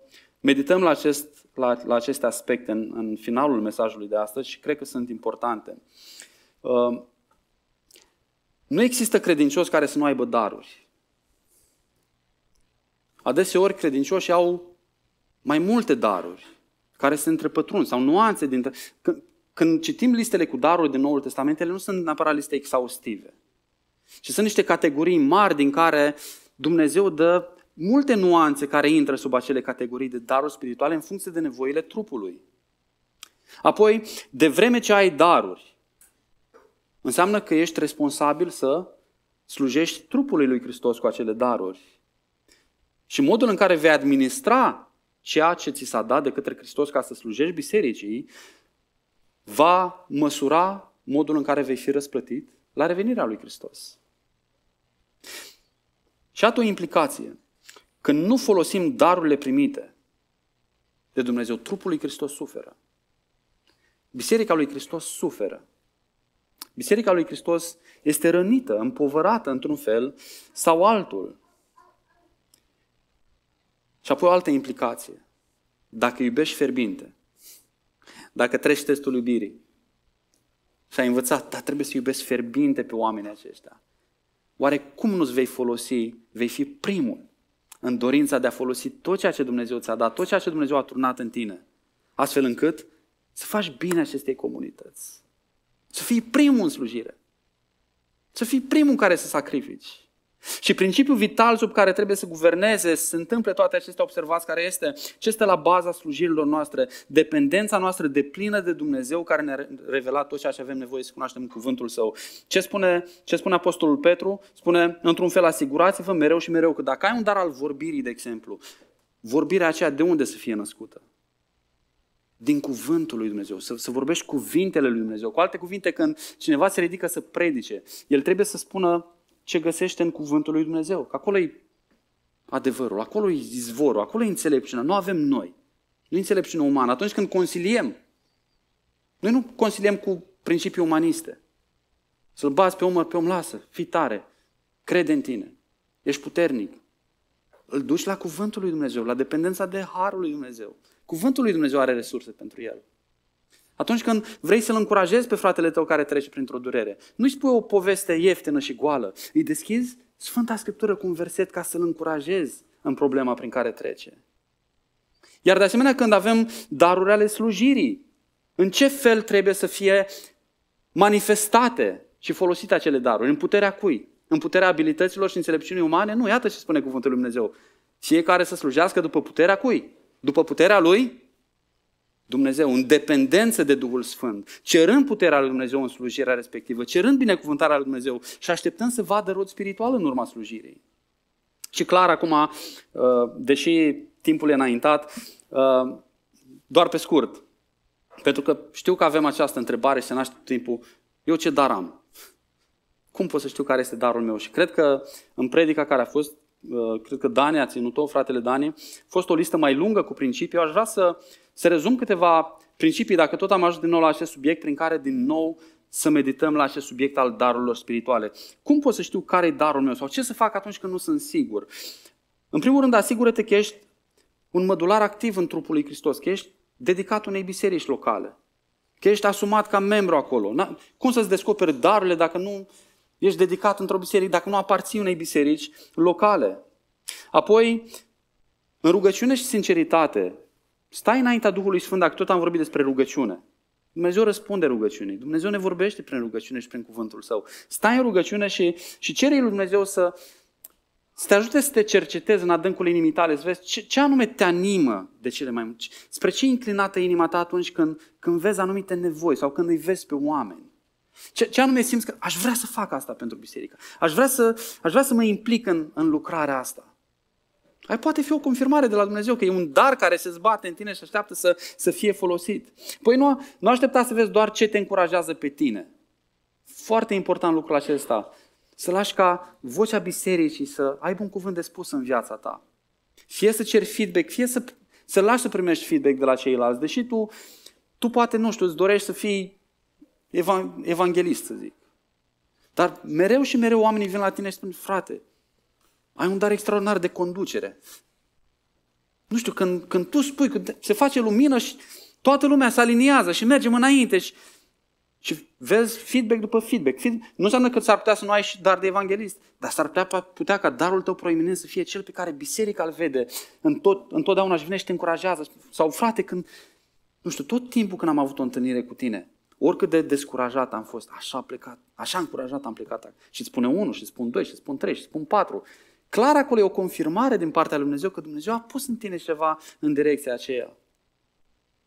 medităm la acest la, la aceste aspecte în, în finalul mesajului de astăzi și cred că sunt importante. Uh, nu există credincioși care să nu aibă daruri. Adeseori credincioșii au mai multe daruri care se întrepătrund sau nuanțe dintre... Când, când citim listele cu daruri din Noul Testament, ele nu sunt neapărat liste exhaustive. Și sunt niște categorii mari din care Dumnezeu dă multe nuanțe care intră sub acele categorii de daruri spirituale în funcție de nevoile trupului. Apoi, de vreme ce ai daruri, înseamnă că ești responsabil să slujești trupului lui Hristos cu acele daruri. Și modul în care vei administra ceea ce ți s-a dat de către Hristos ca să slujești bisericii, va măsura modul în care vei fi răsplătit la revenirea lui Hristos. Și atunci o implicație. Când nu folosim darurile primite de Dumnezeu, trupul lui Hristos suferă. Biserica lui Hristos suferă. Biserica lui Hristos este rănită, împovărată într-un fel sau altul. Și apoi o altă implicație. Dacă iubești ferbinte, dacă treci testul iubirii și ai învățat, dar trebuie să iubești ferbinte pe oamenii aceștia, oare cum nu-ți vei folosi, vei fi primul în dorința de a folosi tot ceea ce Dumnezeu ți-a dat, tot ceea ce Dumnezeu a turnat în tine, astfel încât să faci bine acestei comunități. Să fii primul în slujire. Să fii primul care să sacrifici. Și principiul vital sub care trebuie să guverneze, să se întâmple toate acestea, observați care este, ce este la baza slujirilor noastre, dependența noastră de plină de Dumnezeu care ne-a revelat tot ceea ce avem nevoie să cunoaștem cuvântul Său. Ce spune, ce spune Apostolul Petru? Spune, într-un fel, asigurați-vă mereu și mereu că dacă ai un dar al vorbirii, de exemplu, vorbirea aceea de unde să fie născută? din cuvântul lui Dumnezeu, să, să vorbești cuvintele lui Dumnezeu. Cu alte cuvinte, când cineva se ridică să predice, el trebuie să spună ce găsește în cuvântul lui Dumnezeu. Că acolo e adevărul, acolo e izvorul, acolo e înțelepciunea. Nu avem noi. Nu înțelepciune umană. Atunci când consiliem, noi nu consiliem cu principii umaniste. Să-l bați pe umăr, pe om, lasă, fii tare, crede în tine, ești puternic. Îl duci la cuvântul lui Dumnezeu, la dependența de harul lui Dumnezeu. Cuvântul lui Dumnezeu are resurse pentru el. Atunci când vrei să-l încurajezi pe fratele tău care trece printr-o durere, nu-i spui o poveste ieftină și goală, îi deschizi Sfânta Scriptură cu un verset ca să-l încurajezi în problema prin care trece. Iar de asemenea când avem daruri ale slujirii, în ce fel trebuie să fie manifestate și folosite acele daruri? În puterea cui? În puterea abilităților și înțelepciunii umane? Nu, iată ce spune cuvântul Lui Dumnezeu. Fiecare să slujească după puterea cui? După puterea lui Dumnezeu, în dependență de Duhul Sfânt, cerând puterea lui Dumnezeu în slujirea respectivă, cerând binecuvântarea lui Dumnezeu și așteptând să vadă rod spiritual în urma slujirii. Și clar, acum, uh, deși timpul e înaintat, uh, doar pe scurt, pentru că știu că avem această întrebare și se naște timpul, eu ce dar am? Cum pot să știu care este darul meu? Și cred că în predica care a fost uh, cred că Dani a ținut-o, fratele Dani, a fost o listă mai lungă cu principii. Eu aș vrea să să rezum câteva principii, dacă tot am ajuns din nou la acest subiect, prin care din nou să medităm la acest subiect al darurilor spirituale. Cum pot să știu care e darul meu sau ce să fac atunci când nu sunt sigur? În primul rând, asigură-te că ești un mădular activ în trupul lui Hristos, că ești dedicat unei biserici locale, că ești asumat ca membru acolo. cum să-ți descoperi darurile dacă nu ești dedicat într-o biserică, dacă nu aparții unei biserici locale? Apoi, în rugăciune și sinceritate, Stai înaintea Duhului Sfânt, dacă tot am vorbit despre rugăciune. Dumnezeu răspunde rugăciunii. Dumnezeu ne vorbește prin rugăciune și prin cuvântul Său. Stai în rugăciune și, și cere lui Dumnezeu să, să te ajute să te cercetezi în adâncul inimii tale, să vezi ce, ce anume te animă de cele mai multe. Spre ce inclinată inima ta atunci când, când vezi anumite nevoi sau când îi vezi pe oameni. Ce, ce anume simți că aș vrea să fac asta pentru biserică, aș vrea să, aș vrea să mă implic în, în lucrarea asta. Ai poate fi o confirmare de la Dumnezeu că e un dar care se zbate în tine și așteaptă să, să fie folosit. Păi nu, nu aștepta să vezi doar ce te încurajează pe tine. Foarte important lucrul acesta. Să lași ca vocea bisericii să aibă un cuvânt de spus în viața ta. Fie să ceri feedback, fie să, să lași să primești feedback de la ceilalți. Deși tu, tu poate, nu știu, îți dorești să fii evanghelist, să zic. Dar mereu și mereu oamenii vin la tine și spun, frate, ai un dar extraordinar de conducere. Nu știu, când, când tu spui, că se face lumină și toată lumea se aliniază și mergem înainte și, și vezi feedback după feedback. feedback. Nu înseamnă că s-ar putea să nu ai și dar de evanghelist, dar s-ar putea, putea ca darul tău proeminent să fie cel pe care biserica îl vede în tot, întotdeauna și vine și te încurajează. Sau frate, când, nu știu, tot timpul când am avut o întâlnire cu tine, oricât de descurajat am fost, așa am plecat, așa încurajat am plecat. Și îți spune unul, și îți spun doi, și îți spun trei, și îți spun patru. Clar acolo e o confirmare din partea lui Dumnezeu că Dumnezeu a pus în tine ceva în direcția aceea.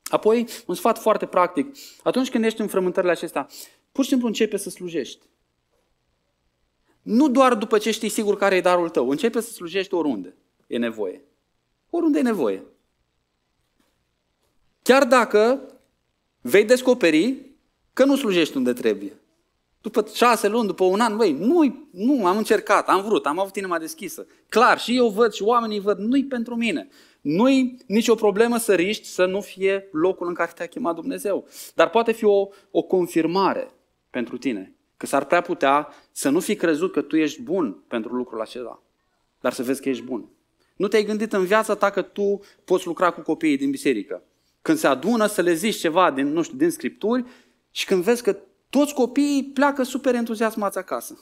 Apoi, un sfat foarte practic. Atunci când ești în frământările acestea, pur și simplu începe să slujești. Nu doar după ce știi sigur care e darul tău. Începe să slujești oriunde e nevoie. Oriunde e nevoie. Chiar dacă vei descoperi că nu slujești unde trebuie. După șase luni, după un an, băi, nu, nu, am încercat, am vrut, am avut inima deschisă. Clar, și eu văd și oamenii văd, nu-i pentru mine. Nu-i nicio problemă să riști să nu fie locul în care te-a chemat Dumnezeu. Dar poate fi o, o confirmare pentru tine. Că s-ar prea putea să nu fi crezut că tu ești bun pentru lucrul acela. Dar să vezi că ești bun. Nu te-ai gândit în viața ta că tu poți lucra cu copiii din biserică. Când se adună să le zici ceva din, nu știu, din scripturi și când vezi că toți copiii pleacă super entuziasmați acasă.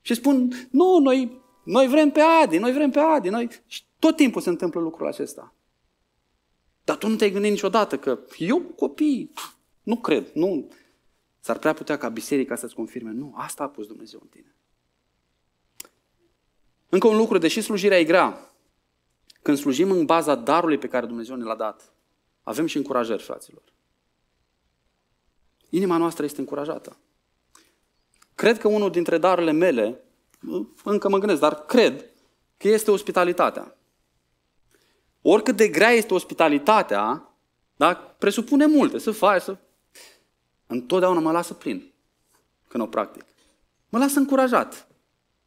Și spun, nu, noi, noi vrem pe Adi, noi vrem pe Adi, noi... Și tot timpul se întâmplă lucrul acesta. Dar tu nu te-ai gândit niciodată că eu copii, nu cred, nu. S-ar prea putea ca biserica să-ți confirme. Nu, asta a pus Dumnezeu în tine. Încă un lucru, deși slujirea e grea, când slujim în baza darului pe care Dumnezeu ne l-a dat, avem și încurajări, fraților. Inima noastră este încurajată. Cred că unul dintre darurile mele, încă mă gândesc, dar cred că este ospitalitatea. Oricât de grea este ospitalitatea, da, presupune multe, să faci, să... Întotdeauna mă lasă plin când o practic. Mă lasă încurajat.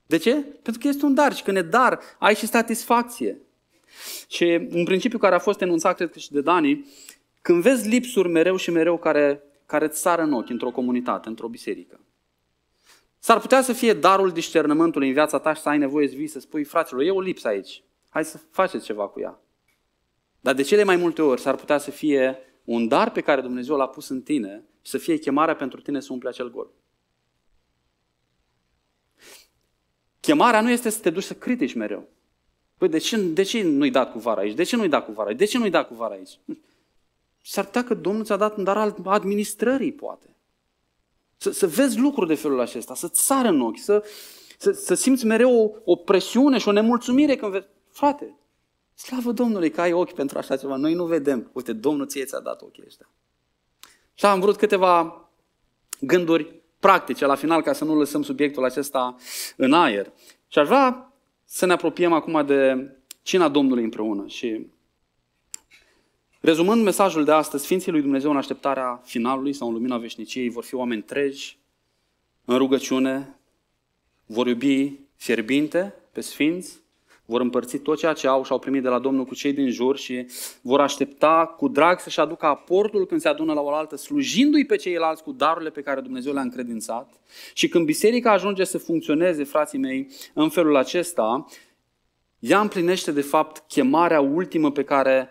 De ce? Pentru că este un dar și când e dar, ai și satisfacție. Și un principiu care a fost enunțat, cred că și de Dani, când vezi lipsuri mereu și mereu care care îți sară în ochi într-o comunitate, într-o biserică. S-ar putea să fie darul discernământului în viața ta și să ai nevoie să vii să spui, fraților, e o lipsă aici, hai să faceți ceva cu ea. Dar de cele mai multe ori s-ar putea să fie un dar pe care Dumnezeu l-a pus în tine și să fie chemarea pentru tine să umple acel gol. Chemarea nu este să te duci să critici mereu. Păi de ce, de ce nu-i dat cu vara aici? De ce nu-i dat cu vara aici? De ce nu-i dat cu vara aici? S-ar putea că Domnul ți-a dat în dar al administrării, poate. Să, să vezi lucruri de felul acesta, să sară în ochi, să, să, să simți mereu o, o presiune și o nemulțumire când vezi. Frate, slavă Domnului că ai ochi pentru așa ceva. Noi nu vedem. Uite, Domnul ție ți-a dat ochii ăștia. Și am vrut câteva gânduri practice la final ca să nu lăsăm subiectul acesta în aer. Și aș vrea să ne apropiem acum de cina Domnului împreună și Rezumând mesajul de astăzi, Sfinții lui Dumnezeu în așteptarea finalului sau în lumina veșniciei vor fi oameni treji, în rugăciune, vor iubi fierbinte pe Sfinți, vor împărți tot ceea ce au și au primit de la Domnul cu cei din jur și vor aștepta cu drag să-și aducă aportul când se adună la oaltă, slujindu-i pe ceilalți cu darurile pe care Dumnezeu le-a încredințat. Și când biserica ajunge să funcționeze, frații mei, în felul acesta, ea împlinește de fapt chemarea ultimă pe care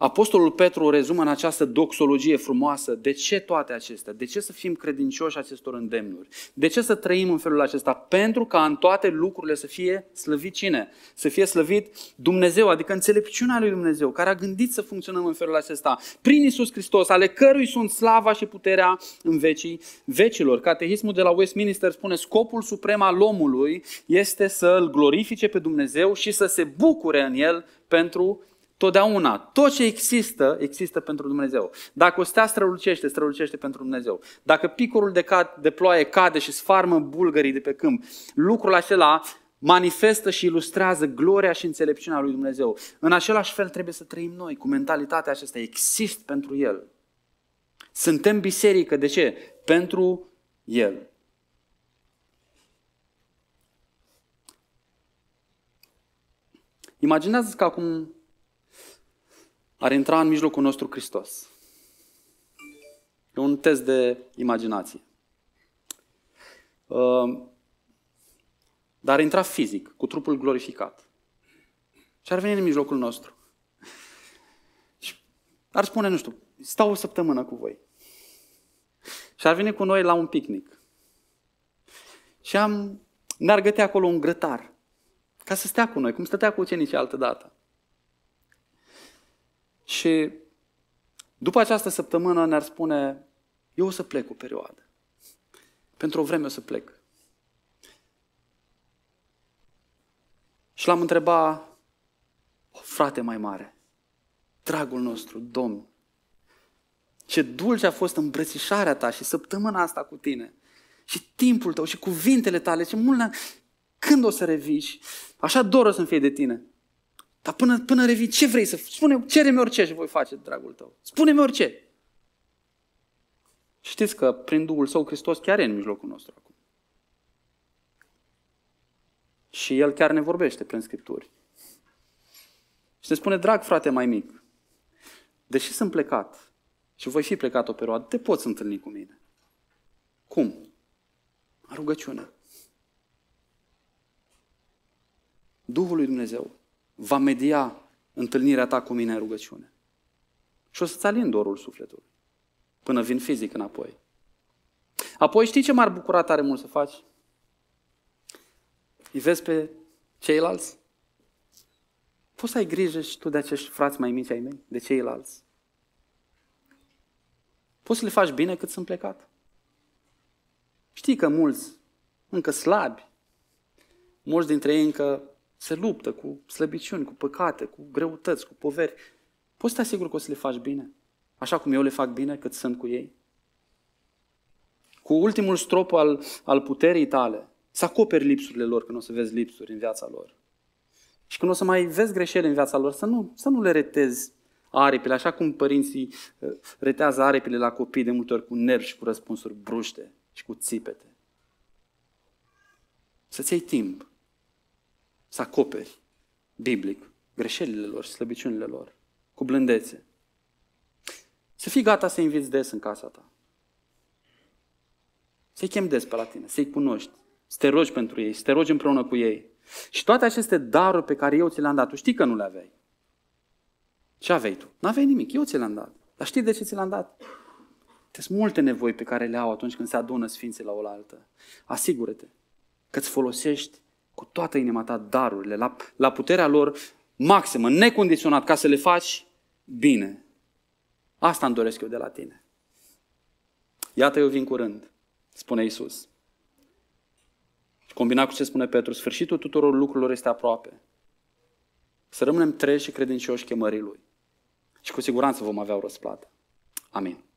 Apostolul Petru rezumă în această doxologie frumoasă de ce toate acestea, de ce să fim credincioși acestor îndemnuri, de ce să trăim în felul acesta, pentru ca în toate lucrurile să fie slăvit cine? Să fie slăvit Dumnezeu, adică înțelepciunea lui Dumnezeu, care a gândit să funcționăm în felul acesta, prin Isus Hristos, ale cărui sunt slava și puterea în vecii vecilor. Catehismul de la Westminster spune scopul suprem al omului este să îl glorifice pe Dumnezeu și să se bucure în el pentru Totdeauna, tot ce există, există pentru Dumnezeu. Dacă o stea strălucește, strălucește pentru Dumnezeu. Dacă picurul de, cad, de ploaie cade și sfarmă bulgării de pe câmp, lucrul acela manifestă și ilustrează gloria și înțelepciunea lui Dumnezeu. În același fel trebuie să trăim noi cu mentalitatea aceasta. Exist pentru El. Suntem biserică. De ce? Pentru El. Imaginează-ți că acum ar intra în mijlocul nostru Hristos. E un test de imaginație. Ehm, dar ar intra fizic, cu trupul glorificat. Și ar veni în mijlocul nostru. Și ar spune, nu știu, stau o săptămână cu voi. Și ar veni cu noi la un picnic. Și am, ne-ar găti acolo un grătar. Ca să stea cu noi, cum stătea cu ucenicii altă dată. Și după această săptămână ne-ar spune, eu o să plec o perioadă. Pentru o vreme o să plec. Și l-am întrebat, o frate mai mare, dragul nostru, Domn, ce dulce a fost îmbrățișarea ta și săptămâna asta cu tine. Și timpul tău și cuvintele tale, ce mult când o să revii așa doră să-mi fie de tine. Dar până, până revii, ce vrei să spune? Cere-mi orice și voi face, dragul tău. Spune-mi orice. Știți că prin Duhul Său Hristos chiar e în mijlocul nostru acum. Și El chiar ne vorbește prin Scripturi. Și ne spune, drag frate mai mic, deși sunt plecat și voi fi plecat o perioadă, te poți întâlni cu mine. Cum? A rugăciune. Duhul lui Dumnezeu va media întâlnirea ta cu mine în rugăciune. Și o să-ți alin dorul sufletului, până vin fizic înapoi. Apoi știi ce m-ar bucura tare mult să faci? Îi vezi pe ceilalți? Poți să ai grijă și tu de acești frați mai mici ai mei, de ceilalți. Poți să le faci bine cât sunt plecat. Știi că mulți încă slabi, mulți dintre ei încă se luptă cu slăbiciuni, cu păcate, cu greutăți, cu poveri. Poți să te asiguri că o să le faci bine? Așa cum eu le fac bine cât sunt cu ei? Cu ultimul strop al, al puterii tale, să acoperi lipsurile lor când o să vezi lipsuri în viața lor. Și când o să mai vezi greșeli în viața lor, să nu, să nu le retezi aripile, așa cum părinții uh, retează aripile la copii de multe ori cu nervi și cu răspunsuri bruște și cu țipete. Să-ți iei timp să acoperi biblic greșelile lor și slăbiciunile lor cu blândețe. Să fii gata să inviți des în casa ta. Să-i chem des pe la tine, să-i cunoști, să te rogi pentru ei, să te rogi împreună cu ei. Și toate aceste daruri pe care eu ți le-am dat, tu știi că nu le aveai. Ce aveai tu? Nu aveai nimic, eu ți le-am dat. Dar știi de ce ți le-am dat? Sunt multe nevoi pe care le au atunci când se adună sfinții la oaltă. Asigură-te că îți folosești cu toată inima ta darurile, la, la puterea lor maximă, necondiționat, ca să le faci bine. Asta îmi doresc eu de la tine. Iată, eu vin curând, spune Isus. Combina cu ce spune Petru, sfârșitul tuturor lucrurilor este aproape. Să rămânem treji și credincioși chemării Lui. Și cu siguranță vom avea o răsplată. Amin.